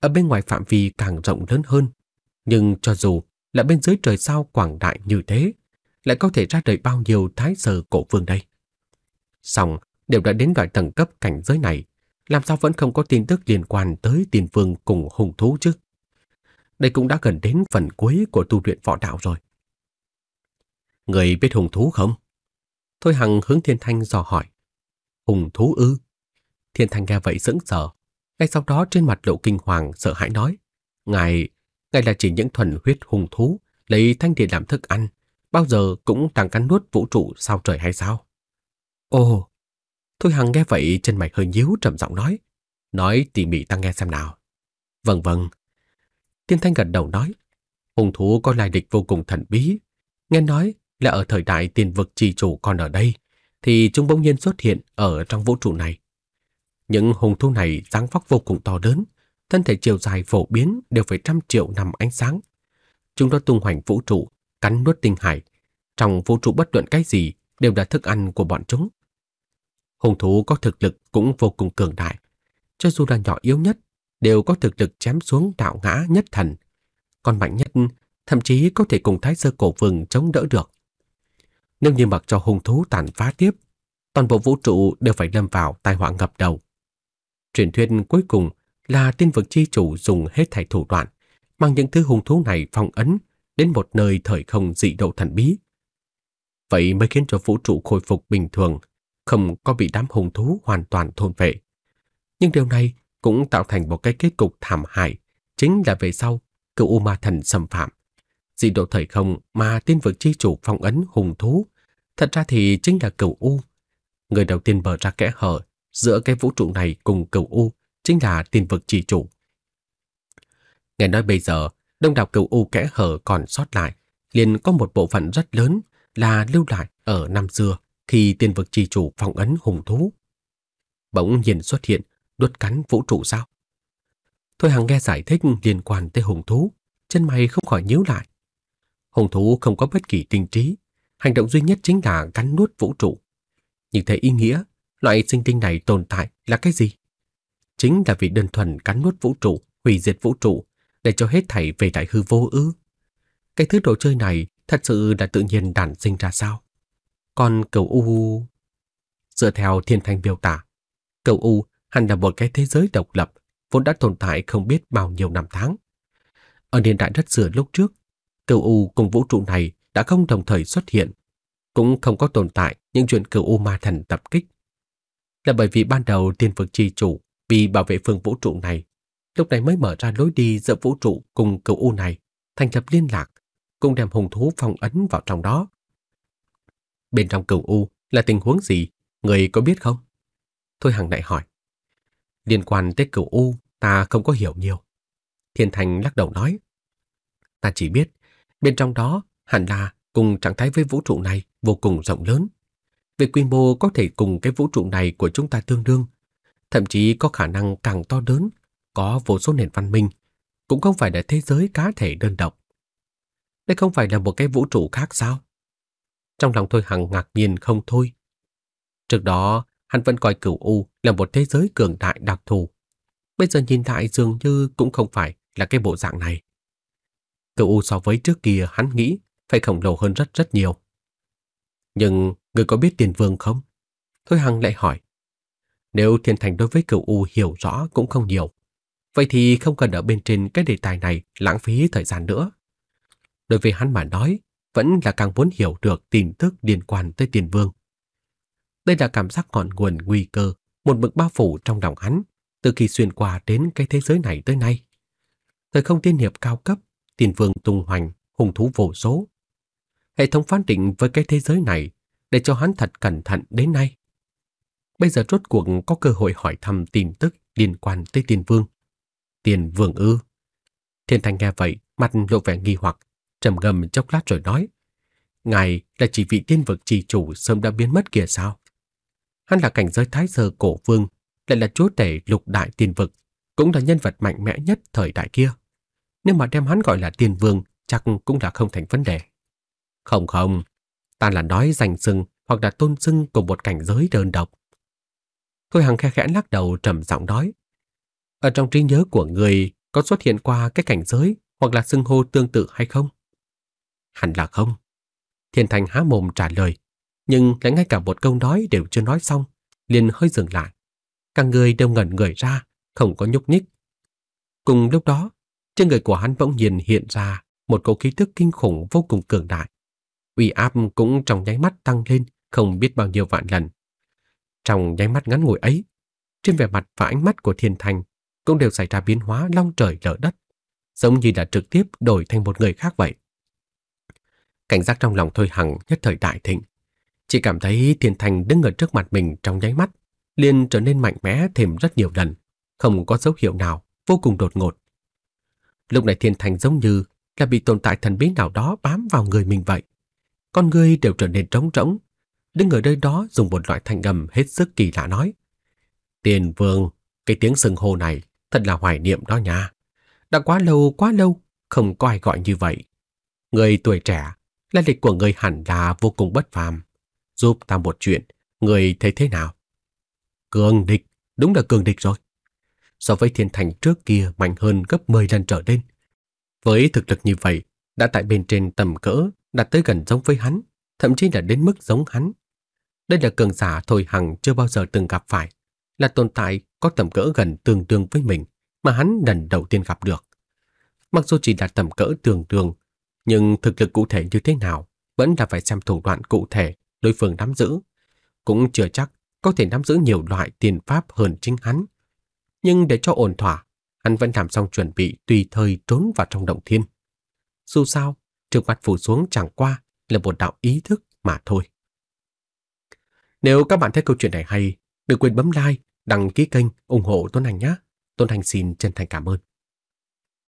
Ở bên ngoài phạm vi càng rộng lớn hơn, nhưng cho dù là bên dưới trời sao quảng đại như thế, lại có thể ra đời bao nhiêu thái sơ cổ vương đây. Xong, đều đã đến loại tầng cấp cảnh giới này, làm sao vẫn không có tin tức liên quan tới tiền vương cùng hùng thú chứ? Đây cũng đã gần đến phần cuối của tu luyện võ đạo rồi. Người biết hùng thú không? Thôi Hằng hướng Thiên Thanh dò hỏi. Hùng thú ư? Thiên Thanh nghe vậy sững sờ. Ngay sau đó trên mặt lộ kinh hoàng sợ hãi nói. Ngài, ngài là chỉ những thuần huyết hùng thú, lấy thanh địa làm thức ăn, bao giờ cũng đang cắn nuốt vũ trụ sao trời hay sao? Ồ, Thôi Hằng nghe vậy trên mày hơi nhíu trầm giọng nói. Nói tỉ mỉ ta nghe xem nào. Vâng vâng. Tiên Thanh gật đầu nói. Hùng thú có lai địch vô cùng thần bí. Nghe nói là ở thời đại tiền vực trì chủ còn ở đây, thì chúng bỗng nhiên xuất hiện ở trong vũ trụ này. Những hùng thú này dáng vóc vô cùng to lớn, thân thể chiều dài phổ biến đều phải trăm triệu năm ánh sáng. Chúng nó tung hoành vũ trụ, cắn nuốt tinh hải. Trong vũ trụ bất luận cái gì đều là thức ăn của bọn chúng hung thú có thực lực cũng vô cùng cường đại. Cho dù là nhỏ yếu nhất, đều có thực lực chém xuống đạo ngã nhất thần. Còn mạnh nhất thậm chí có thể cùng thái sơ cổ vừng chống đỡ được. Nếu như mặc cho hung thú tàn phá tiếp, toàn bộ vũ trụ đều phải lâm vào tai họa ngập đầu. Truyền thuyết cuối cùng là tiên vực chi chủ dùng hết thảy thủ đoạn, mang những thứ hung thú này phong ấn đến một nơi thời không dị độ thần bí. Vậy mới khiến cho vũ trụ khôi phục bình thường, không có bị đám hùng thú hoàn toàn thôn vệ, Nhưng điều này cũng tạo thành một cái kết cục thảm hại, chính là về sau cựu U Ma Thần xâm phạm. Dị độ thời không mà tiên vực chi chủ phong ấn hùng thú, thật ra thì chính là cựu U. Người đầu tiên mở ra kẽ hở giữa cái vũ trụ này cùng cựu U chính là tiên vực chi chủ. Nghe nói bây giờ, đông đảo cựu U kẽ hở còn sót lại, liền có một bộ phận rất lớn là lưu lại ở năm xưa khi tiên vực trì chủ phong ấn hùng thú. Bỗng nhiên xuất hiện, đốt cắn vũ trụ sao? Thôi Hằng nghe giải thích liên quan tới hùng thú, chân mày không khỏi nhíu lại. Hùng thú không có bất kỳ tinh trí, hành động duy nhất chính là cắn nuốt vũ trụ. Nhưng thế ý nghĩa, loại sinh tinh này tồn tại là cái gì? Chính là vì đơn thuần cắn nuốt vũ trụ, hủy diệt vũ trụ, để cho hết thảy về đại hư vô ư. Cái thứ đồ chơi này thật sự là tự nhiên đản sinh ra sao? còn cầu U... Dựa theo thiên thanh biểu tả, cầu U hẳn là một cái thế giới độc lập vốn đã tồn tại không biết bao nhiêu năm tháng. Ở niên đại đất xưa lúc trước, cầu U cùng vũ trụ này đã không đồng thời xuất hiện, cũng không có tồn tại những chuyện cầu U ma thần tập kích. Là bởi vì ban đầu tiên vực chi chủ vì bảo vệ phương vũ trụ này, lúc này mới mở ra lối đi giữa vũ trụ cùng cầu U này, thành lập liên lạc, cũng đem hùng thú phong ấn vào trong đó Bên trong cửu U là tình huống gì, người có biết không? Thôi Hằng lại hỏi. Liên quan tới cửu U, ta không có hiểu nhiều. Thiên Thành lắc đầu nói. Ta chỉ biết, bên trong đó hẳn là cùng trạng thái với vũ trụ này vô cùng rộng lớn. Về quy mô có thể cùng cái vũ trụ này của chúng ta tương đương, thậm chí có khả năng càng to lớn, có vô số nền văn minh, cũng không phải là thế giới cá thể đơn độc. Đây không phải là một cái vũ trụ khác sao? trong lòng Thôi Hằng ngạc nhiên không thôi. Trước đó, hắn vẫn coi cửu U là một thế giới cường đại đặc thù. Bây giờ nhìn lại dường như cũng không phải là cái bộ dạng này. Cửu U so với trước kia hắn nghĩ phải khổng lồ hơn rất rất nhiều. Nhưng người có biết tiền vương không? Thôi Hằng lại hỏi. Nếu thiên thành đối với cửu U hiểu rõ cũng không nhiều, vậy thì không cần ở bên trên cái đề tài này lãng phí thời gian nữa. Đối với hắn mà nói, vẫn là càng muốn hiểu được tin tức liên quan tới tiền vương. Đây là cảm giác ngọn nguồn nguy cơ, một mực bao phủ trong lòng hắn, từ khi xuyên qua đến cái thế giới này tới nay. Thời không tiên hiệp cao cấp, tiền vương tung hoành, hùng thú vô số. Hệ thống phán định với cái thế giới này để cho hắn thật cẩn thận đến nay. Bây giờ rốt cuộc có cơ hội hỏi thăm tin tức liên quan tới tiền vương. Tiền vương ư. Thiên Thanh nghe vậy, mặt lộ vẻ nghi hoặc, trầm ngâm chốc lát rồi nói, ngài là chỉ vị tiên vực trì chủ sớm đã biến mất kia sao? Hắn là cảnh giới thái sơ cổ vương, lại là chúa tể lục đại tiên vực, cũng là nhân vật mạnh mẽ nhất thời đại kia. Nếu mà đem hắn gọi là tiên vương, chắc cũng là không thành vấn đề. Không không, ta là nói danh xưng hoặc là tôn xưng của một cảnh giới đơn độc. Thôi hằng khe khẽ lắc đầu trầm giọng nói. Ở trong trí nhớ của người có xuất hiện qua cái cảnh giới hoặc là xưng hô tương tự hay không? hẳn là không. Thiên Thành há mồm trả lời, nhưng lại ngay cả một câu nói đều chưa nói xong, liền hơi dừng lại. Cả người đều ngẩn người ra, không có nhúc nhích. Cùng lúc đó, trên người của hắn bỗng nhiên hiện ra một cỗ khí tức kinh khủng vô cùng cường đại. Uy áp cũng trong nháy mắt tăng lên không biết bao nhiêu vạn lần. Trong nháy mắt ngắn ngủi ấy, trên vẻ mặt và ánh mắt của Thiên Thành cũng đều xảy ra biến hóa long trời lở đất, giống như là trực tiếp đổi thành một người khác vậy. Cảnh giác trong lòng Thôi Hằng nhất thời đại thịnh. Chỉ cảm thấy Thiên Thành đứng ở trước mặt mình trong nháy mắt, liền trở nên mạnh mẽ thêm rất nhiều lần, không có dấu hiệu nào, vô cùng đột ngột. Lúc này Thiên Thành giống như là bị tồn tại thần bí nào đó bám vào người mình vậy. Con người đều trở nên trống rỗng, đứng ở nơi đó dùng một loại thanh âm hết sức kỳ lạ nói. Tiền vương, cái tiếng sừng hồ này thật là hoài niệm đó nha. Đã quá lâu, quá lâu, không có ai gọi như vậy. Người tuổi trẻ lai lịch của người hẳn là vô cùng bất phàm. Giúp ta một chuyện, người thấy thế nào? Cường địch, đúng là cường địch rồi. So với thiên thành trước kia mạnh hơn gấp 10 lần trở lên. Với thực lực như vậy, đã tại bên trên tầm cỡ, đạt tới gần giống với hắn, thậm chí là đến mức giống hắn. Đây là cường giả Thôi Hằng chưa bao giờ từng gặp phải, là tồn tại có tầm cỡ gần tương đương với mình mà hắn lần đầu tiên gặp được. Mặc dù chỉ là tầm cỡ tương đương nhưng thực lực cụ thể như thế nào vẫn là phải xem thủ đoạn cụ thể đối phương nắm giữ. Cũng chưa chắc có thể nắm giữ nhiều loại tiền pháp hơn chính hắn. Nhưng để cho ổn thỏa, hắn vẫn làm xong chuẩn bị tùy thời trốn vào trong động thiên. Dù sao, trước mặt phủ xuống chẳng qua là một đạo ý thức mà thôi. Nếu các bạn thấy câu chuyện này hay, đừng quên bấm like, đăng ký kênh, ủng hộ tôn Anh nhé. tôn Anh xin chân thành cảm ơn.